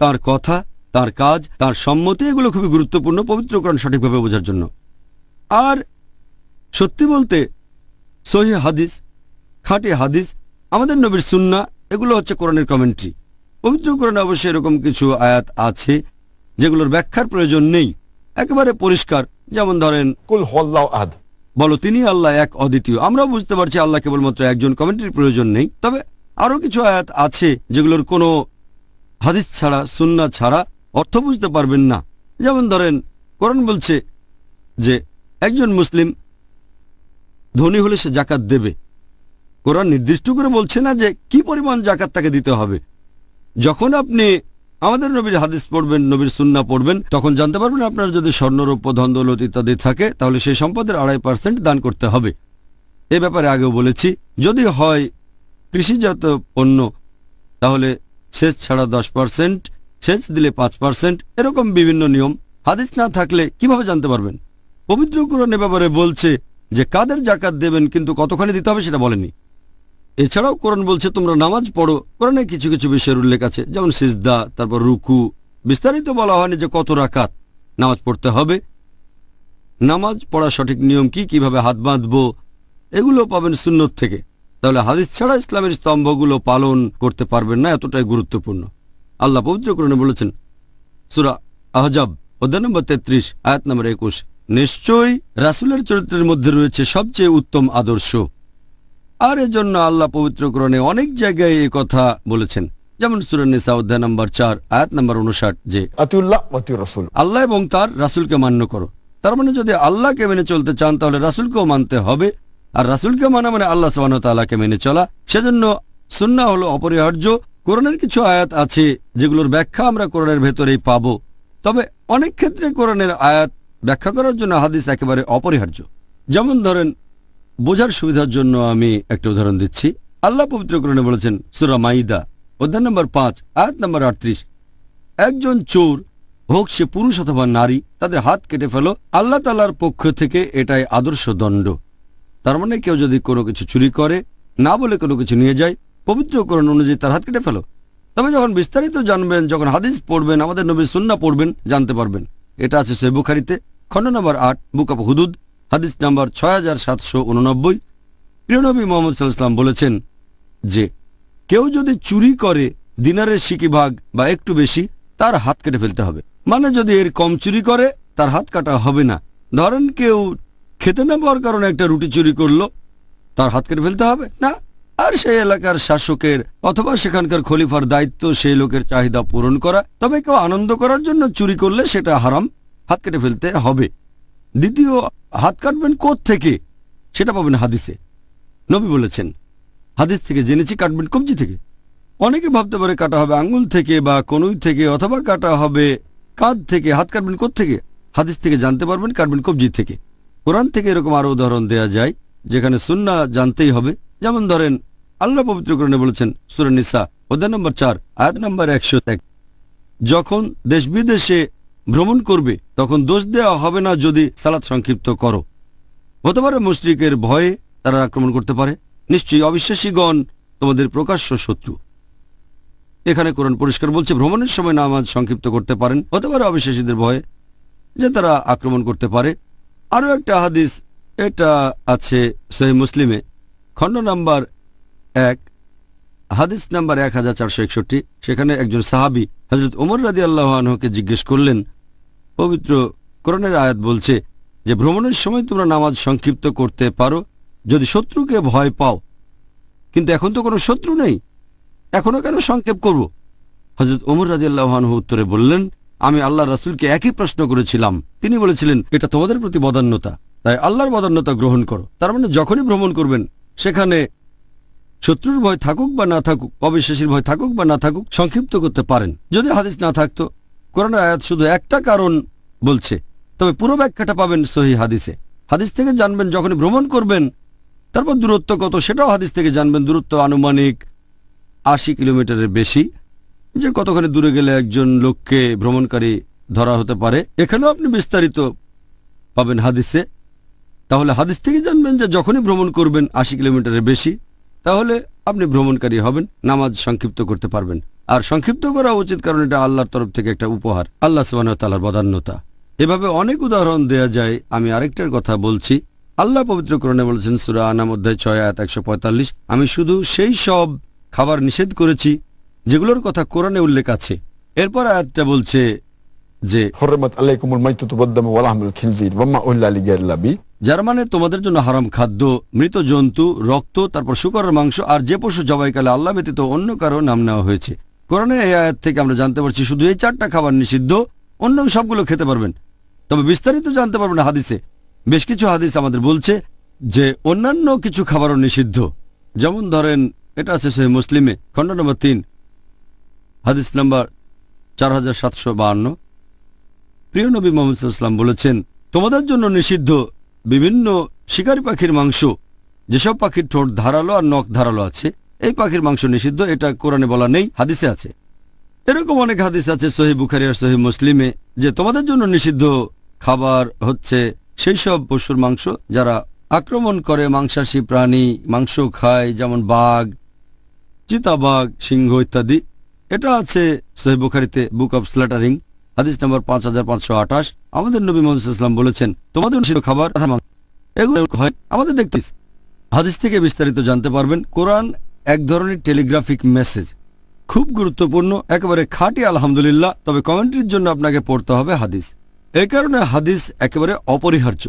তার কথা তার কাজ তার সম্মতি এগুলো খুবই গুরুত্বপূর্ণ পবিত্রকরণ সঠিকভাবে বোঝার জন্য আর সত্যি বলতে সহি হাদিস খাঁটি হাদিস আমাদের নবীর সুন্না এগুলো হচ্ছে কোরআনের কমেন্ট্রি পবিত্র কোরআনে অবশ্যই এরকম কিছু আয়াত আছে যেগুলোর ব্যাখ্যার প্রয়োজন নেই একেবারে পরিষ্কার যেমন ধরেন কুল হল্লাহ আদ বলো তিনি আল্লাহ এক অদ্বিতীয় আমরা বুঝতে পারছি আল্লাহ কেবলমাত্র একজন কমেন্ট্রির প্রয়োজন নেই তবে আরও কিছু আয়াত আছে যেগুলোর কোনো হাদিস ছাড়া সুন্না ছাড়া অর্থ বুঝতে পারবেন না যেমন ধরেন কোরআন বলছে যে একজন মুসলিম ধনী হলে সে জাকাত দেবে কোরআন নির্দিষ্ট করে বলছে না যে কি পরিমাণ জাকাত তাকে দিতে হবে যখন আপনি আমাদের নবীর হাদিস পড়বেন নবীর সুন্না পড়বেন তখন জানতে পারবেন আপনার যদি স্বর্ণরৌপ্য ধন্দলত ইত্যাদি থাকে তাহলে সেই সম্পদের আড়াই পার্সেন্ট দান করতে হবে এ ব্যাপারে আগেও বলেছি যদি হয় কৃষিজাত পণ্য তাহলে সেচ ছাড়া দশ পার্সেন্ট সেচ দিলে পাঁচ পার্সেন্ট এরকম বিভিন্ন নিয়ম হাদিস না থাকলে কিভাবে জানতে পারবেন পবিত্রকুরণ এ ব্যাপারে বলছে যে কাদের জাকাত দেবেন কিন্তু কতখানি দিতে হবে সেটা বলেনি এছাড়াও কোরআন বলছে তোমরা নামাজ পড়ো কোরআনে কিছু কিছু বিষয়ের উল্লেখ আছে যেমন সিজদা তারপর রুকু বিস্তারিত বলা হয়নি যে কত রাকাত নামাজ পড়তে হবে নামাজ পড়ার সঠিক নিয়ম কি কিভাবে হাত বাঁধব এগুলো পাবেন সুন্নত থেকে তাহলে হাদিস ছাড়া ইসলামের স্তম্ভগুলো পালন করতে পারবেন না এতটাই গুরুত্বপূর্ণ আল্লাহ পবিত্রকরণে বলেছেন সুরা আহজাব অধ্যায় নম্বর তেত্রিশ আয়াত নম্বর একুশ নিশ্চয়ই রাসুলের চরিত্রের মধ্যে রয়েছে সবচেয়ে উত্তম আদর্শ আর এজন্য আল্লাহ পবিত্র কোরণে অনেক জায়গায় এই কথা বলেছেন যেমন সুরানিসা অধ্যায় নম্বর চার আয়াত নম্বর উনষাট যে আল্লাহ এবং তার রাসুলকে মান্য করো তার মানে যদি আল্লাহকে মেনে চলতে চান তাহলে রাসুলকেও মানতে হবে আর রাসুলকে মানা মানে আল্লাহ সোহানতালাকে মেনে চলা সেজন্য সুন্না হলো অপরিহার্য কোরআনের কিছু আয়াত আছে যেগুলোর ব্যাখ্যা আমরা কোরআনের ভেতরেই পাব তবে অনেক ক্ষেত্রে কোরআনের আয়াত ব্যাখ্যা করার জন্য হাদিস একেবারে অপরিহার্য যেমন ধরেন বোঝার সুবিধার জন্য আমি একটা উদাহরণ দিচ্ছি আল্লাহ পবিত্রকরণে বলেছেন সুরা মাইদা অধ্যায় নম্বর পাঁচ আয়াত নম্বর আটত্রিশ একজন চোর হোক সে পুরুষ অথবা নারী তাদের হাত কেটে ফেলো আল্লাহ তালার পক্ষ থেকে এটাই আদর্শ দণ্ড তার মানে কেউ যদি কোনো কিছু চুরি করে না বলে কোনো কিছু নিয়ে যায় পবিত্রকরণ অনুযায়ী তার হাত কেটে ফেলো তবে যখন বিস্তারিত জানবেন যখন হাদিস পড়বেন আমাদের নবী সুন্না পড়বেন জানতে পারবেন এটা আছে বুখারিতে খণ্ড নম্বর আট বুক অফ হুদুদ হাদিস নাম্বার ছয় হাজার সাতশো উননব্বই প্রিয়নবী মোহাম্মদ সাল্লাম বলেছেন যে কেউ যদি চুরি করে দিনারের সিকি ভাগ বা একটু বেশি তার হাত কেটে ফেলতে হবে মানে যদি এর কম চুরি করে তার হাত কাটা হবে না ধরেন কেউ খেতে না পাওয়ার কারণে একটা রুটি চুরি করলো তার হাত কেটে ফেলতে হবে না আর সেই এলাকার শাসকের অথবা সেখানকার খলিফার দায়িত্ব সেই লোকের চাহিদা পূরণ করা তবে কেউ আনন্দ করার জন্য চুরি করলে সেটা হারাম হাত কেটে ফেলতে হবে দ্বিতীয় হাত কাটবেন কোথ থেকে সেটা পাবেন হাদিসে নবী বলেছেন হাদিস থেকে জেনেছি কাটবেন কবজি থেকে অনেকে ভাবতে পারে কাটা হবে আঙ্গুল থেকে বা কনুই থেকে অথবা কাটা হবে কাঁধ থেকে হাত কাটবেন থেকে হাদিস থেকে জানতে পারবেন কাটবেন কবজি থেকে কোরআন থেকে এরকম আরও উদাহরণ দেয়া যায় যেখানে সুন্না জানতেই হবে যেমন ধরেন আল্লাহ পবিত্র কোরআনে বলেছেন সুরানিসা অধ্যায় নম্বর চার আয়াত নম্বর একশো এক যখন দেশ বিদেশে ভ্রমণ করবে তখন দোষ দেওয়া হবে না যদি সালাদ সংক্ষিপ্ত করো হতে পারে মুশ্রিকের ভয়ে তারা আক্রমণ করতে পারে নিশ্চয়ই অবিশ্বাসীগণ তোমাদের প্রকাশ্য শত্রু এখানে কোরআন পরিষ্কার বলছে ভ্রমণের সময় নামাজ সংক্ষিপ্ত করতে পারেন হতে পারে অবিশ্বাসীদের ভয়ে যে তারা আক্রমণ করতে পারে আরও একটা হাদিস এটা আছে সহি মুসলিমে খণ্ড নাম্বার এক হাদিস নাম্বার এক সেখানে একজন সাহাবি হজরত ওমর রাজি আল্লাহকে জিজ্ঞেস করলেন পবিত্র করণের আয়াত বলছে যে ভ্রমণের সময় তোমরা নামাজ সংক্ষিপ্ত করতে পারো যদি শত্রুকে ভয় পাও কিন্তু এখন তো কোনো শত্রু নেই এখনও কেন সংক্ষেপ করব হজরত ওমর রাজিয়াল্লাহানহ উত্তরে বললেন আমি আল্লাহ রাসুলকে একই প্রশ্ন করেছিলাম তিনি বলেছিলেন এটা তোমাদের প্রতি বদান্যতা তাই আল্লাহর বদান্যতা গ্রহণ করো তার মানে যখনই ভ্রমণ করবেন সেখানে শত্রুর ভয় থাকুক বা না থাকুক অবিশ্বাসীর ভয় থাকুক বা না থাকুক সংক্ষিপ্ত করতে পারেন যদি হাদিস না থাকতো কোরআন আয়াত শুধু একটা কারণ বলছে তবে পুরো ব্যাখ্যাটা পাবেন সহি হাদিসে হাদিস থেকে জানবেন যখন ভ্রমণ করবেন তারপর দূরত্ব কত সেটাও হাদিস থেকে জানবেন দূরত্ব আনুমানিক আশি কিলোমিটারের বেশি যে কতখানি দূরে গেলে একজন লোককে ভ্রমণকারী ধরা হতে পারে এখানেও আপনি বিস্তারিত পাবেন হাদিসে তাহলে হাদিস থেকে জানবেন যে যখনই ভ্রমণ করবেন আশি কিলোমিটারের বেশি তাহলে আপনি ভ্রমণকারী হবেন নামাজ সংক্ষিপ্ত করতে পারবেন আর সংক্ষিপ্ত করা উচিত কারণ এটা আল্লাহর তরফ থেকে একটা উপহার আল্লাহ সুবাহতালার বদান্যতা এভাবে অনেক উদাহরণ দেয়া যায় আমি আরেকটার কথা বলছি আল্লাহ পবিত্র করণে বলেছেন সুরা আনাম অধ্যায় ছয় আয়াত একশো আমি শুধু সেই সব খাবার নিষেধ করেছি যেগুলোর কথা কোরআনে উল্লেখ আছে এরপর আয়াতটা বলছে যে যার মানে তোমাদের জন্য হারাম খাদ্য মৃত জন্তু রক্ত তারপর শুকরের মাংস আর যে পশু জবাইকালে আল্লাহ ব্যতীত অন্য কারো নাম নেওয়া হয়েছে কোরআনের এই আয়াত থেকে আমরা জানতে পারছি শুধু এই চারটা খাবার নিষিদ্ধ অন্য সবগুলো খেতে পারবেন তবে বিস্তারিত জানতে পারবেন হাদিসে বেশ কিছু হাদিস আমাদের বলছে যে অন্যান্য কিছু খাবারও নিষিদ্ধ যেমন ধরেন এটা আছে সে মুসলিমে খণ্ড নম্বর তিন হাদিস নম্বর চার হাজার সাতশো বাহান্ন প্রিয় নবী মোহাম্মদ ইসলাম বলেছেন তোমাদের জন্য নিষিদ্ধ বিভিন্ন শিকারি পাখির মাংস যেসব পাখির ঠোঁট ধারালো আর নখ ধারালো আছে এই পাখির মাংস নিষিদ্ধ এটা কোরআনে বলা নেই হাদিসে আছে এরকম অনেক হাদিস আছে সহি বুখারি আর সহি মুসলিমে যে তোমাদের জন্য নিষিদ্ধ খাবার হচ্ছে সেই সব পশুর মাংস যারা আক্রমণ করে মাংসাশী প্রাণী মাংস খায় যেমন বাঘ চিতাবাঘ সিংহ ইত্যাদি এটা আছে সহি বুখারিতে বুক অব স্ল্যাটারিং হাদিস নম্বর পাঁচ হাজার পাঁচশো আঠাশ আমাদের নবী মোহাম্মদ বলেছেন তোমাদের নিষিদ্ধ খাবার এগুলো হয় আমাদের দেখতে হাদিস থেকে বিস্তারিত জানতে পারবেন কোরআন এক ধরনের টেলিগ্রাফিক মেসেজ খুব গুরুত্বপূর্ণ একেবারে খাঁটি আলহামদুলিল্লাহ তবে কমেন্ট্রির জন্য আপনাকে পড়তে হবে হাদিস এ কারণে হাদিস একেবারে অপরিহার্য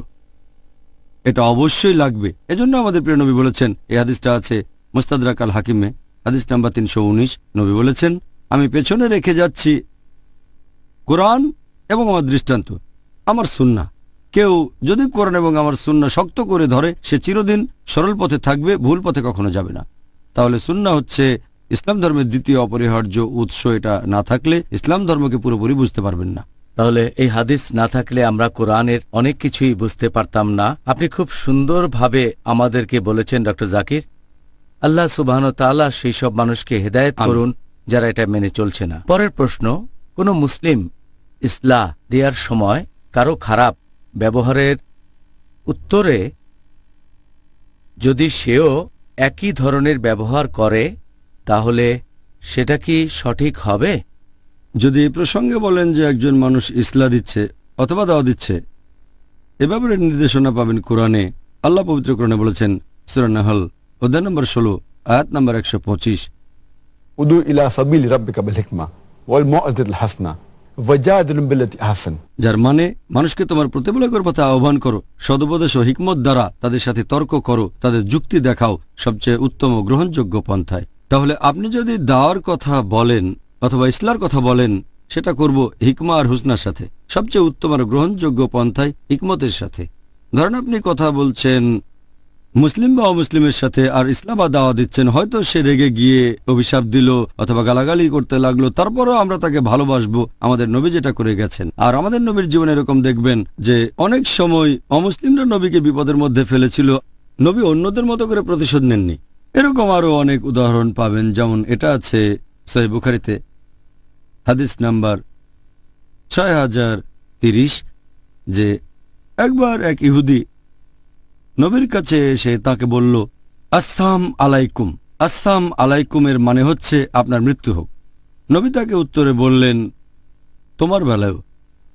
এটা অবশ্যই লাগবে এজন্য আমাদের প্রিয় নবী বলেছেন এই হাদিসটা আছে মুস্তাদরাক আল হাকিমে হাদিস নাম্বার তিনশো নবী বলেছেন আমি পেছনে রেখে যাচ্ছি কোরআন এবং আমার দৃষ্টান্ত আমার সুন্না কেউ যদি কোরআন এবং আমার সুন্না শক্ত করে ধরে সে চিরদিন সরল পথে থাকবে ভুল পথে কখনো যাবে না তাহলে সুন্না হচ্ছে ইসলাম ধর্মের দ্বিতীয় অপরিহার্য উৎস এটা না থাকলে ইসলাম ধর্মকে পুরোপুরি বুঝতে পারবেন না তাহলে এই হাদিস না থাকলে আমরা কোরআনের অনেক কিছুই বুঝতে পারতাম না আপনি খুব সুন্দরভাবে আমাদেরকে বলেছেন ড জাকির আল্লাহ সুবাহন তাল্লাহ সেই সব মানুষকে হেদায়ত করুন যারা এটা মেনে চলছে না পরের প্রশ্ন কোনো মুসলিম ইসলা দেওয়ার সময় কারো খারাপ ব্যবহারের উত্তরে যদি সেও একই ধরনের ব্যবহার করে তাহলে সেটা কি সঠিক হবে যদি এ প্রসঙ্গে বলেন যে একজন মানুষ ইসলা দিচ্ছে অথবা দাওয়া দিচ্ছে এ ব্যাপারে নির্দেশনা পাবেন কোরআনে আল্লাহ পবিত্র কোরআনে বলেছেন সুরানাহল অধ্যায় নম্বর ষোলো আয়াত নম্বর একশো পঁচিশ উদু ইলা সাবিল রাব্বিকা বিল হিকমা ওয়াল মুআযিল হাসনা ওয়াজাদুলুম বিল্লাতি যার মানে মানুষকে তোমার প্রতিপালকের পথে আহ্বান করো সদুপদেশ ও হিকমত দ্বারা তাদের সাথে তর্ক করো তাদের যুক্তি দেখাও সবচেয়ে উত্তম ও গ্রহণযোগ্য পন্থায় তাহলে আপনি যদি দাওয়ার কথা বলেন অথবা ইসলার কথা বলেন সেটা করব হিকমা আর হুসনার সাথে সবচেয়ে উত্তম আর গ্রহণযোগ্য পন্থায় হিকমতের সাথে ধরেন আপনি কথা বলছেন মুসলিম বা অমুসলিমের সাথে আর ইসলাম বা দাওয়া দিচ্ছেন হয়তো সে রেগে গিয়ে অভিশাপ দিল অথবা গালাগালি করতে লাগলো তারপরও আমরা তাকে ভালোবাসবো আমাদের নবী যেটা করে গেছেন আর আমাদের নবীর জীবনে এরকম দেখবেন যে অনেক সময় অমুসলিমরা নবীকে বিপদের মধ্যে ফেলেছিল নবী অন্যদের মতো করে প্রতিশোধ নেননি এরকম আরও অনেক উদাহরণ পাবেন যেমন এটা আছে সহি বুখারিতে হাদিস নাম্বার ছয় হাজার তিরিশ যে একবার এক ইহুদি নবীর কাছে এসে তাকে বলল আসসাম আলাইকুম আসসাম আলাইকুমের মানে হচ্ছে আপনার মৃত্যু হোক নবী তাকে উত্তরে বললেন তোমার বেলায়ও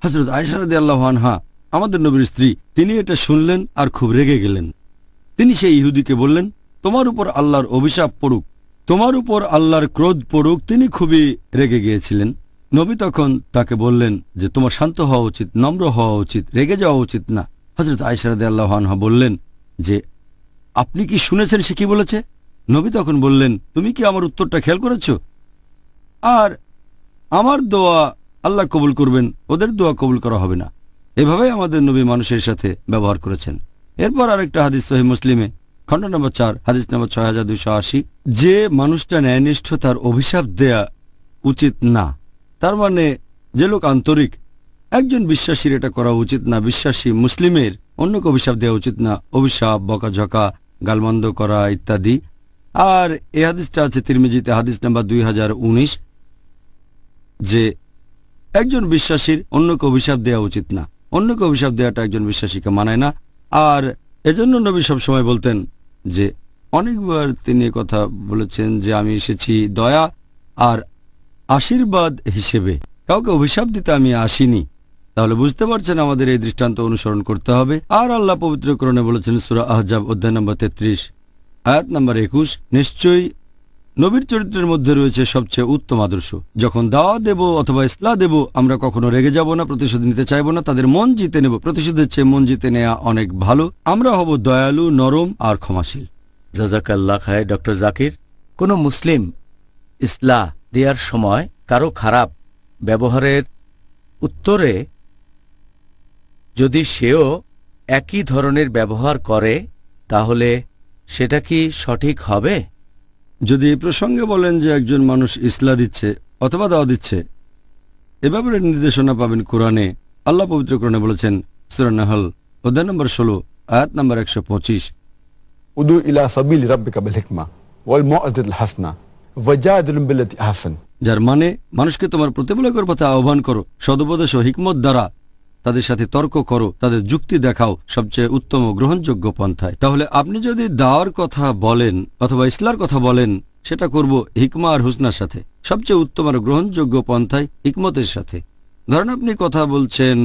হজরত আয়সারদি হা আমাদের নবীর স্ত্রী তিনি এটা শুনলেন আর খুব রেগে গেলেন তিনি সেই ইহুদিকে বললেন তোমার উপর আল্লাহর অভিশাপ পড়ুক তোমার উপর আল্লাহর ক্রোধ পড়ুক তিনি খুবই রেগে গিয়েছিলেন নবী তখন তাকে বললেন যে তোমার শান্ত হওয়া উচিত নম্র হওয়া উচিত রেগে যাওয়া উচিত না হজরত আয়সারদি আল্লাহানহা বললেন যে আপনি কি শুনেছেন সে কি বলেছে নবী তখন বললেন তুমি কি আমার উত্তরটা খেয়াল করেছ আর আমার দোয়া আল্লাহ কবুল করবেন ওদের দোয়া কবুল করা হবে না এভাবেই আমাদের নবী মানুষের সাথে ব্যবহার করেছেন এরপর আরেকটা হাদিস সহি মুসলিমে খণ্ড নম্বর চার হাদিস নম্বর ছয় হাজার দুশো আশি যে মানুষটা ন্যায়নিষ্ঠ তার অভিশাপ দেয়া উচিত না তার মানে যে লোক আন্তরিক একজন বিশ্বাসীর এটা করা উচিত না বিশ্বাসী মুসলিমের অন্যকে অভিশাপ দেওয়া উচিত না অভিশাপ বকাঝকা গালমন্দ করা ইত্যাদি আর এ হাদিসটা আছে তিরমিজিতে হাদিস নাম্বার দুই যে একজন বিশ্বাসীর অন্যকে অভিশাপ দেওয়া উচিত না অন্যকে অভিশাপ দেওয়াটা একজন বিশ্বাসীকে মানায় না আর এজন্য নবী সময় বলতেন যে অনেকবার তিনি কথা বলেছেন যে আমি এসেছি দয়া আর আশীর্বাদ হিসেবে কাউকে অভিশাপ দিতে আমি আসিনি তাহলে বুঝতে পারছেন আমাদের এই দৃষ্টান্ত অনুসরণ করতে হবে আর আল্লাহ পবিত্রকরণে বলেছেন সুরা আহজাব অধ্যায় নম্বর তেত্রিশ আয়াত নম্বর একুশ নিশ্চয়ই নবীর চরিত্রের মধ্যে রয়েছে সবচেয়ে উত্তম আদর্শ যখন দাওয়া দেব অথবা ইসলা দেব আমরা কখনো রেগে যাব না প্রতিশোধ নিতে চাইব না তাদের মন জিতে নেব প্রতিশোধের চেয়ে মন জিতে নেওয়া অনেক ভালো আমরা হব দয়ালু নরম আর ক্ষমাশীল জাজাকাল্লা খায় ডক্টর জাকির কোনো মুসলিম ইসলা দেওয়ার সময় কারো খারাপ ব্যবহারের উত্তরে যদি সেও একই ধরনের ব্যবহার করে তাহলে সেটা কি সঠিক হবে যদি এ প্রসঙ্গে বলেন যে একজন মানুষ ইসলা দিচ্ছে অথবা দাওয়া দিচ্ছে এ ব্যাপারে নির্দেশনা পাবেন কোরআনে আল্লাহ পবিত্র কোরআনে বলেছেন সুরানহল অধ্যায় নম্বর ষোলো আয়াত নম্বর একশো পঁচিশ উদু ইলা সাবিল হাসনা যার মানে মানুষকে তোমার প্রতিপালকের পথে আহ্বান করো সদুপদেশ ও হিকমত দ্বারা তাদের সাথে তর্ক করো তাদের যুক্তি দেখাও সবচেয়ে উত্তম গ্রহণযোগ্য পন্থায় তাহলে আপনি যদি দাওয়ার কথা বলেন অথবা ইসলার কথা বলেন সেটা করব হিকমা আর হুসনার সাথে সবচেয়ে উত্তম আর গ্রহণযোগ্য পন্থায় হিকমতের সাথে ধরেন আপনি কথা বলছেন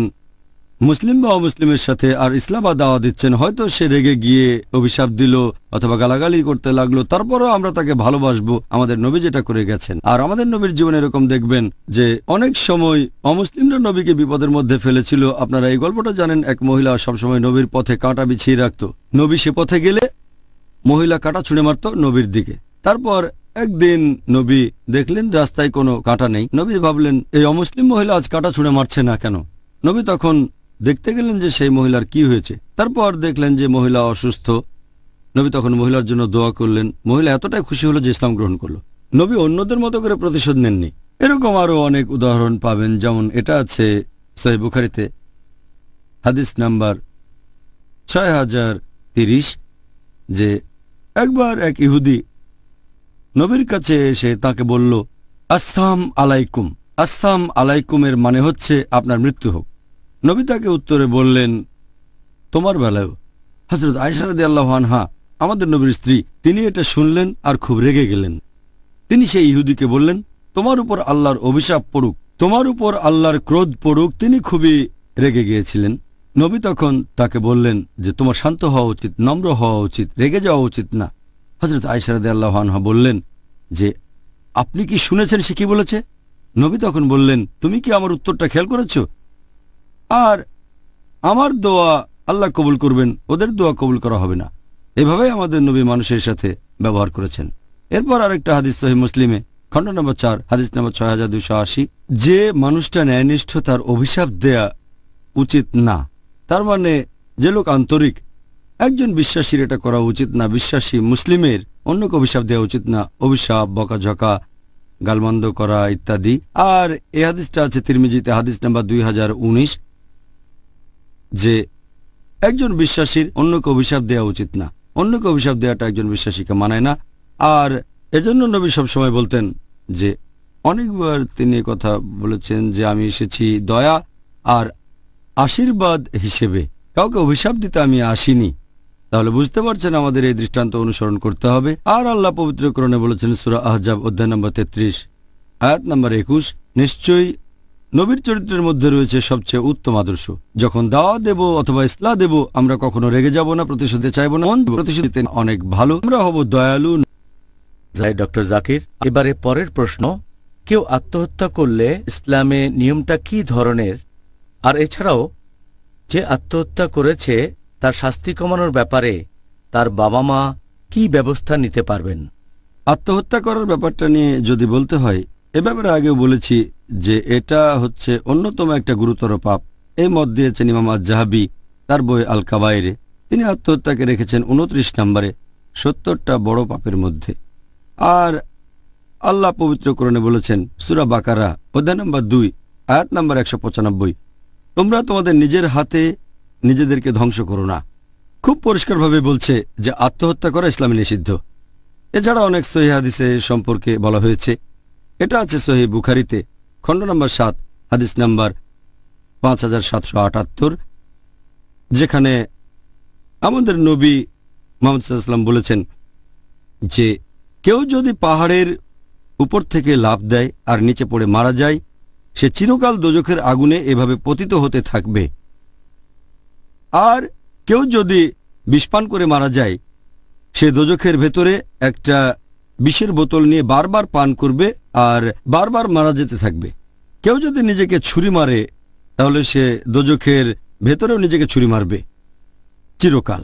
মুসলিম বা অমুসলিমের সাথে আর ইসলামা দাওয়া দিচ্ছেন হয়তো সে রেগে গিয়ে অভিশাপ দিল অথবা গালাগালি করতে লাগলো তারপরেও আমরা তাকে ভালোবাসবো আমাদের নবী যেটা করে গেছেন আর আমাদের নবীর জীবনে এরকম দেখবেন যে অনেক সময় অমুসলিমরা নবীকে বিপদের মধ্যে ফেলেছিল আপনারা এই গল্পটা জানেন এক মহিলা সবসময় নবীর পথে কাঁটা বিছিয়ে রাখত নবী সে পথে গেলে মহিলা কাঁটা ছুঁড়ে মারত নবীর দিকে তারপর একদিন নবী দেখলেন রাস্তায় কোনো কাঁটা নেই নবী ভাবলেন এই অমুসলিম মহিলা আজ কাঁটা ছুঁড়ে মারছে না কেন নবী তখন দেখতে গেলেন যে সেই মহিলার কি হয়েছে তারপর দেখলেন যে মহিলা অসুস্থ নবী তখন মহিলার জন্য দোয়া করলেন মহিলা এতটাই খুশি হলো যে ইসলাম গ্রহণ করলো নবী অন্যদের মতো করে প্রতিশোধ নেননি এরকম আরও অনেক উদাহরণ পাবেন যেমন এটা আছে বুখারিতে হাদিস নাম্বার ছয় হাজার তিরিশ যে একবার এক ইহুদি নবীর কাছে এসে তাকে বলল আসসাম আলাইকুম আসসাম আলাইকুমের মানে হচ্ছে আপনার মৃত্যু হোক নবী তাকে উত্তরে বললেন তোমার বেলায়ও হজরত আয়সারদি আল্লাহানহা আমাদের নবীর স্ত্রী তিনি এটা শুনলেন আর খুব রেগে গেলেন তিনি সেই ইহুদিকে বললেন তোমার উপর আল্লাহর অভিশাপ পড়ুক তোমার উপর আল্লাহর ক্রোধ পড়ুক তিনি খুবই রেগে গিয়েছিলেন নবী তখন তাকে বললেন যে তোমার শান্ত হওয়া উচিত নম্র হওয়া উচিত রেগে যাওয়া উচিত না হজরত আয়সারদি আল্লাহানহা বললেন যে আপনি কি শুনেছেন সে কি বলেছে নবী তখন বললেন তুমি কি আমার উত্তরটা খেয়াল করেছো আর আমার দোয়া আল্লাহ কবুল করবেন ওদের দোয়া কবুল করা হবে না এভাবে আমাদের নবী মানুষের সাথে ব্যবহার করেছেন এরপর আরেকটা হাদিস সহি মুসলিমে খণ্ড নম্বর চার হাদিস নম্বর ছয় হাজার দুশো আশি যে মানুষটা ন্যায়নিষ্ঠ তার অভিশাপ দেয়া উচিত না তার মানে যে লোক আন্তরিক একজন বিশ্বাসীর এটা করা উচিত না বিশ্বাসী মুসলিমের অন্যকে অভিশাপ দেওয়া উচিত না অভিশাপ বকাঝকা গালমন্দ করা ইত্যাদি আর এ হাদিসটা আছে তিরমিজিতে হাদিস নাম্বার দুই যে একজন বিশ্বাসীর অন্যকে অভিশাপ দেওয়া উচিত না অন্যকে অভিশাপ দেওয়াটা একজন বিশ্বাসীকে মানায় না আর এজন্য নবী সবসময় বলতেন যে অনেকবার তিনি কথা বলেছেন যে আমি এসেছি দয়া আর আশীর্বাদ হিসেবে কাউকে অভিশাপ দিতে আমি আসিনি তাহলে বুঝতে পারছেন আমাদের এই দৃষ্টান্ত অনুসরণ করতে হবে আর আল্লাহ পবিত্রকরণে বলেছেন সুরা আহজাব অধ্যায় নম্বর তেত্রিশ আয়াত নম্বর একুশ নিশ্চয়ই নবীর চরিত্রের মধ্যে রয়েছে সবচেয়ে উত্তম আদর্শ যখন দাওয়া দেব অথবা ইসলা দেব আমরা কখনো রেগে যাব না প্রতিশোধে চাইব না প্রতিশোধিতে অনেক ভালো আমরা হব দয়ালু যাই ডক্টর জাকির এবারে পরের প্রশ্ন কেউ আত্মহত্যা করলে ইসলামে নিয়মটা কি ধরনের আর এছাড়াও যে আত্মহত্যা করেছে তার শাস্তি কমানোর ব্যাপারে তার বাবা মা কি ব্যবস্থা নিতে পারবেন আত্মহত্যা করার ব্যাপারটা নিয়ে যদি বলতে হয় এ ব্যাপারে আগেও বলেছি যে এটা হচ্ছে অন্যতম একটা গুরুতর পাপ এই মত দিয়েছেন ইমাম আজাহাবি তার বই আল কাবাইরে তিনি আত্মহত্যাকে রেখেছেন উনত্রিশ নম্বরে সত্তরটা বড় পাপের মধ্যে আর আল্লাহ পবিত্রকরণে বলেছেন সুরা বাকারা অধ্যায় নম্বর দুই আয়াত নম্বর একশো পঁচানব্বই তোমরা তোমাদের নিজের হাতে নিজেদেরকে ধ্বংস করো না খুব পরিষ্কারভাবে বলছে যে আত্মহত্যা করা ইসলামে নিষিদ্ধ এছাড়া অনেক সহিহাদিসে সম্পর্কে বলা হয়েছে এটা আছে সহি বুখারিতে খণ্ড নম্বর সাত হাদিস নম্বর পাঁচ হাজার সাতশো আটাত্তর যেখানে আমাদের নবী মোহাম্মদ সাল্লাম বলেছেন যে কেউ যদি পাহাড়ের উপর থেকে লাভ দেয় আর নিচে পড়ে মারা যায় সে চিরকাল দোজখের আগুনে এভাবে পতিত হতে থাকবে আর কেউ যদি বিষপান করে মারা যায় সে দোজখের ভেতরে একটা বিষের বোতল নিয়ে বারবার পান করবে আর বারবার মারা যেতে থাকবে কেউ যদি নিজেকে ছুরি মারে তাহলে সে দোজখের ভেতরেও নিজেকে ছুরি মারবে চিরকাল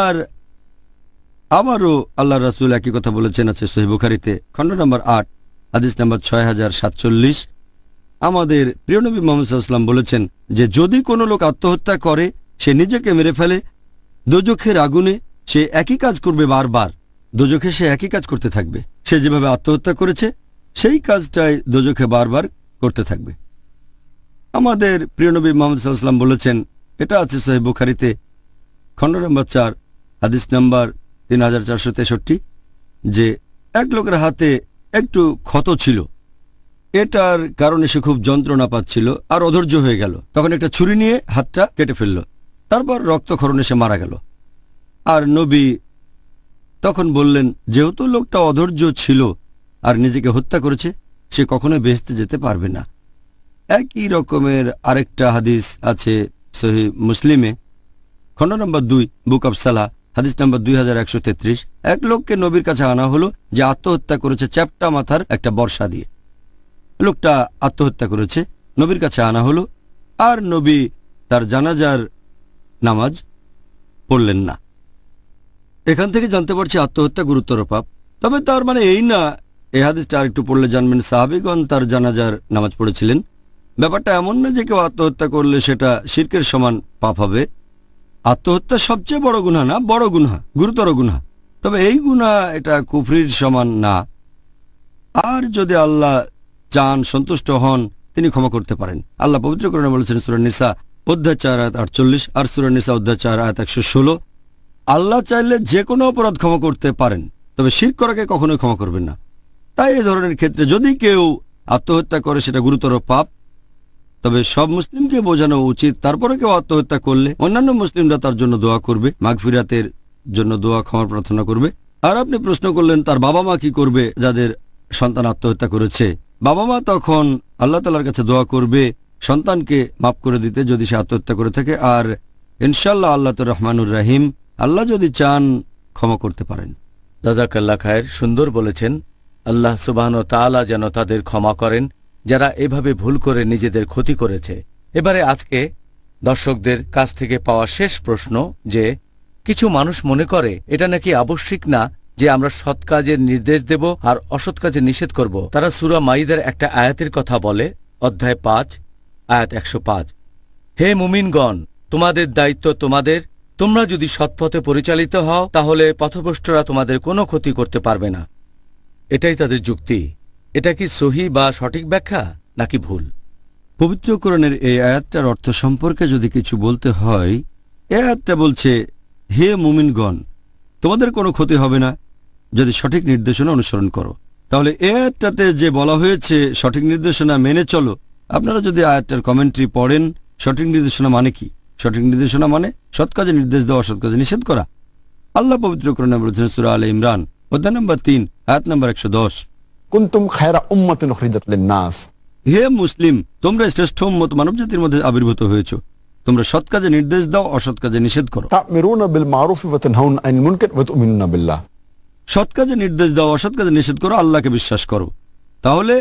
আর আবারও আল্লাহ রাসুল একই কথা বলেছেন আছে সোহেবুখারিতে খণ্ড নম্বর আট আদিস নম্বর ছয় হাজার সাতচল্লিশ আমাদের প্রিয়নবী মোহাম্মদ বলেছেন যে যদি কোনো লোক আত্মহত্যা করে সে নিজেকে মেরে ফেলে দোজখের আগুনে সে একই কাজ করবে বারবার দোজখে সে একই কাজ করতে থাকবে সে যেভাবে আত্মহত্যা করেছে সেই কাজটাই দোজখে বারবার করতে থাকবে আমাদের প্রিয়নবী মোহাম্মদ সাল্লাম বলেছেন এটা আছে সোহেব বুখারিতে খণ্ড নম্বর চার হাদিস নম্বর তিন হাজার চারশো তেষট্টি যে এক লোকের হাতে একটু ক্ষত ছিল এটার কারণে সে খুব যন্ত্রণা পাচ্ছিল আর অধৈর্য হয়ে গেল তখন একটা ছুরি নিয়ে হাতটা কেটে ফেলল তারপর রক্তক্ষরণে সে মারা গেল আর নবী তখন বললেন যেহেতু লোকটা অধৈর্য ছিল আর নিজেকে হত্যা করেছে সে কখনো বেহেস্তে যেতে পারবে না একই রকমের আরেকটা হাদিস আছে সহি মুসলিমে খণ্ড নম্বর দুই বুক অব সালাহ হাদিস নম্বর দুই এক লোককে নবীর কাছে আনা হলো যে আত্মহত্যা করেছে চ্যাপটা মাথার একটা বর্ষা দিয়ে লোকটা আত্মহত্যা করেছে নবীর কাছে আনা হলো আর নবী তার জানাজার নামাজ পড়লেন না এখান থেকে জানতে পারছি আত্মহত্যা গুরুতর পাপ তবে তার মানে এই না এই হাদিসটা আরেকটু পড়লে জানবেন সাহাবিগণ তার জানাজার নামাজ পড়েছিলেন ব্যাপারটা এমন না যে কেউ আত্মহত্যা করলে সেটা শির্কের সমান পাপ হবে আত্মহত্যা সবচেয়ে বড় গুণা না বড় গুণা গুরুতর গুণা তবে এই গুণা এটা কুফরির সমান না আর যদি আল্লাহ চান সন্তুষ্ট হন তিনি ক্ষমা করতে পারেন আল্লাহ পবিত্রকরণে বলেছেন সুরানিসা অধ্যায় চার আয়াত আটচল্লিশ আর সুরানিসা অধ্যায় চার আয়াত একশো ষোলো আল্লাহ চাইলে যে কোনো অপরাধ ক্ষমা করতে পারেন তবে শির করাকে কখনোই ক্ষমা করবেন না তাই এ ধরনের ক্ষেত্রে যদি কেউ আত্মহত্যা করে সেটা গুরুতর পাপ তবে সব মুসলিমকে বোঝানো উচিত তারপরে কেউ আত্মহত্যা করলে অন্যান্য মুসলিমরা তার জন্য দোয়া করবে মাঘফিরাতের জন্য দোয়া ক্ষমা প্রার্থনা করবে আর আপনি প্রশ্ন করলেন তার বাবা মা কি করবে যাদের সন্তান আত্মহত্যা করেছে বাবা মা তখন আল্লাহ তালার কাছে দোয়া করবে সন্তানকে মাফ করে দিতে যদি সে আত্মহত্যা করে থাকে আর ইনশাল্লাহ আল্লাহ তো রহমানুর রাহিম আল্লাহ যদি চান ক্ষমা করতে পারেন দাজাকাল্লা খায়ের সুন্দর বলেছেন আল্লাহ সুবাহন তালা যেন তাদের ক্ষমা করেন যারা এভাবে ভুল করে নিজেদের ক্ষতি করেছে এবারে আজকে দর্শকদের কাছ থেকে পাওয়া শেষ প্রশ্ন যে কিছু মানুষ মনে করে এটা নাকি আবশ্যিক না যে আমরা সৎ কাজের নির্দেশ দেব আর অসৎ কাজে নিষেধ করব তারা সুরা মাইদের একটা আয়াতের কথা বলে অধ্যায় পাঁচ আয়াত একশো পাঁচ হে মুমিনগণ তোমাদের দায়িত্ব তোমাদের তোমরা যদি সৎপথে পরিচালিত হও তাহলে পথভ্রষ্টরা তোমাদের কোনো ক্ষতি করতে পারবে না এটাই তাদের যুক্তি এটা কি সহি বা সঠিক ব্যাখ্যা নাকি ভুল পবিত্রকরণের এই আয়াতটার অর্থ সম্পর্কে যদি কিছু বলতে হয় এ আয়াতটা বলছে হে মুমিনগণ তোমাদের কোনো ক্ষতি হবে না যদি সঠিক নির্দেশনা অনুসরণ করো তাহলে এ আয়াতটাতে যে বলা হয়েছে সঠিক নির্দেশনা মেনে চলো আপনারা যদি আয়াতটার কমেন্ট্রি পড়েন সঠিক নির্দেশনা মানে কি সঠিক নির্দেশনা মানে সৎকাজে নির্দেশ দেওয়া সৎকাজে নিষেধ করা আল্লাহ পবিত্র বলেছেন সুরা আল ইমরান হে মুসলিম তোমরা শ্রেষ্ঠ উম্মত মানব জাতির মধ্যে আবির্ভূত হয়েছো তোমরা সৎ কাজে নির্দেশ দাও অসৎ কাজে নিষেধ করো সৎ কাজে নির্দেশ দাও অসৎ কাজে নিষেধ করো আল্লাহকে বিশ্বাস করো তাহলে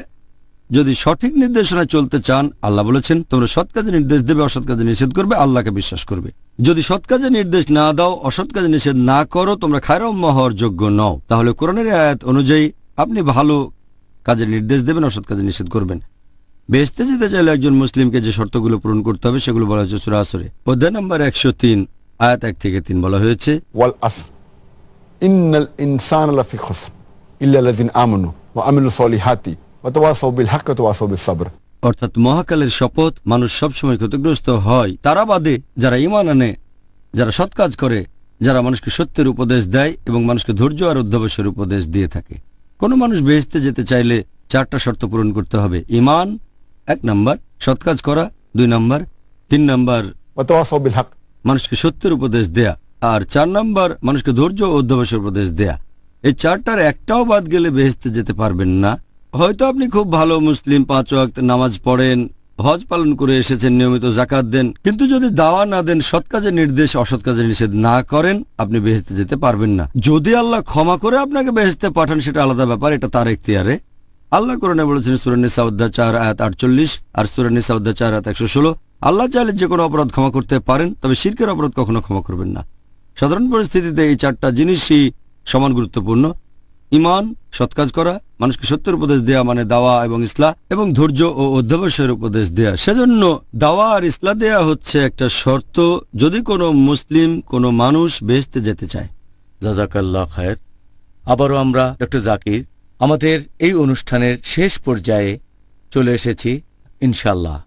যদি সঠিক নির্দেশনায় চলতে চান আল্লাহ বলেছেন তোমরা সৎ কাজে নির্দেশ দেবে অসৎ কাজে নিষেধ করবে আল্লাহকে বিশ্বাস করবে যদি সৎ কাজে নির্দেশ না দাও অসৎ কাজে নিষেধ না করো তোমরা খায়রম্য হওয়ার যোগ্য নও তাহলে কোরআনের আয়াত অনুযায়ী আপনি ভালো কাজের নির্দেশ দেবেন অসৎ কাজে নিষেধ করবেন বেসতে যেতে চাইলে একজন মুসলিমকে যে শর্তগুলো পূরণ করতে হবে সেগুলো বলা হয়েছে সুরা আসরে অধ্যায় নম্বর একশো তিন আয়াত এক থেকে তিন বলা হয়েছে ইন্নাল ইনসান লাফি খসর ইল্লা লাযিন আমানু ওয়া আমিলু সলিহাতি অর্থাৎ মহাকালের শপথ মানুষ সবসময় ক্ষতিগ্রস্ত হয় তারা বাদে যারা ইমান আনে যারা সৎ কাজ করে যারা মানুষকে সত্যের উপদেশ দেয় এবং মানুষকে ধৈর্য আর অধ্যবসের উপদেশ দিয়ে থাকে কোনো মানুষ বেহেস্তে যেতে চাইলে চারটা শর্ত পূরণ করতে হবে ইমান এক নম্বর সৎ কাজ করা দুই নম্বর তিন নম্বর মানুষকে সত্যের উপদেশ দেয়া আর চার নম্বর মানুষকে ধৈর্য ও অধ্যবসের উপদেশ দেয়া এই চারটার একটাও বাদ গেলে বেহেস্তে যেতে পারবেন না হয়তো আপনি খুব ভালো মুসলিম পাঁচ ওয়াক্ত নামাজ পড়েন হজ পালন করে এসেছেন নিয়মিত জাকাত দেন কিন্তু যদি দাওয়া না দেন সৎ কাজের নির্দেশ অসৎ কাজের নিষেধ না করেন আপনি বেহেস্তে যেতে পারবেন না যদি আল্লাহ ক্ষমা করে আপনাকে বেহেস্তে পাঠান সেটা আলাদা ব্যাপার এটা তার আরে আল্লাহ না বলেছেন সুরানি সাউদ্দা চার আয়াত আটচল্লিশ আর সুরানি সাউদ্দা চার আয়াত একশো ষোলো আল্লাহ চাইলে যে কোনো অপরাধ ক্ষমা করতে পারেন তবে শিরকের অপরাধ কখনো ক্ষমা করবেন না সাধারণ পরিস্থিতিতে এই চারটা জিনিসই সমান গুরুত্বপূর্ণ ইমান সৎকাজ করা মানুষকে সত্যের উপদেশ দেয়া মানে দাওয়া এবং ইসলা এবং ধৈর্য ও অধ্যবসায়ের উপদেশ দেয়া সেজন্য দাওয়া আর ইসলা দেয়া হচ্ছে একটা শর্ত যদি কোনো মুসলিম কোনো মানুষ বেসতে যেতে চায় জাজাকাল্লা খায়ের আবারও আমরা ডক্টর জাকির আমাদের এই অনুষ্ঠানের শেষ পর্যায়ে চলে এসেছি ইনশাল্লাহ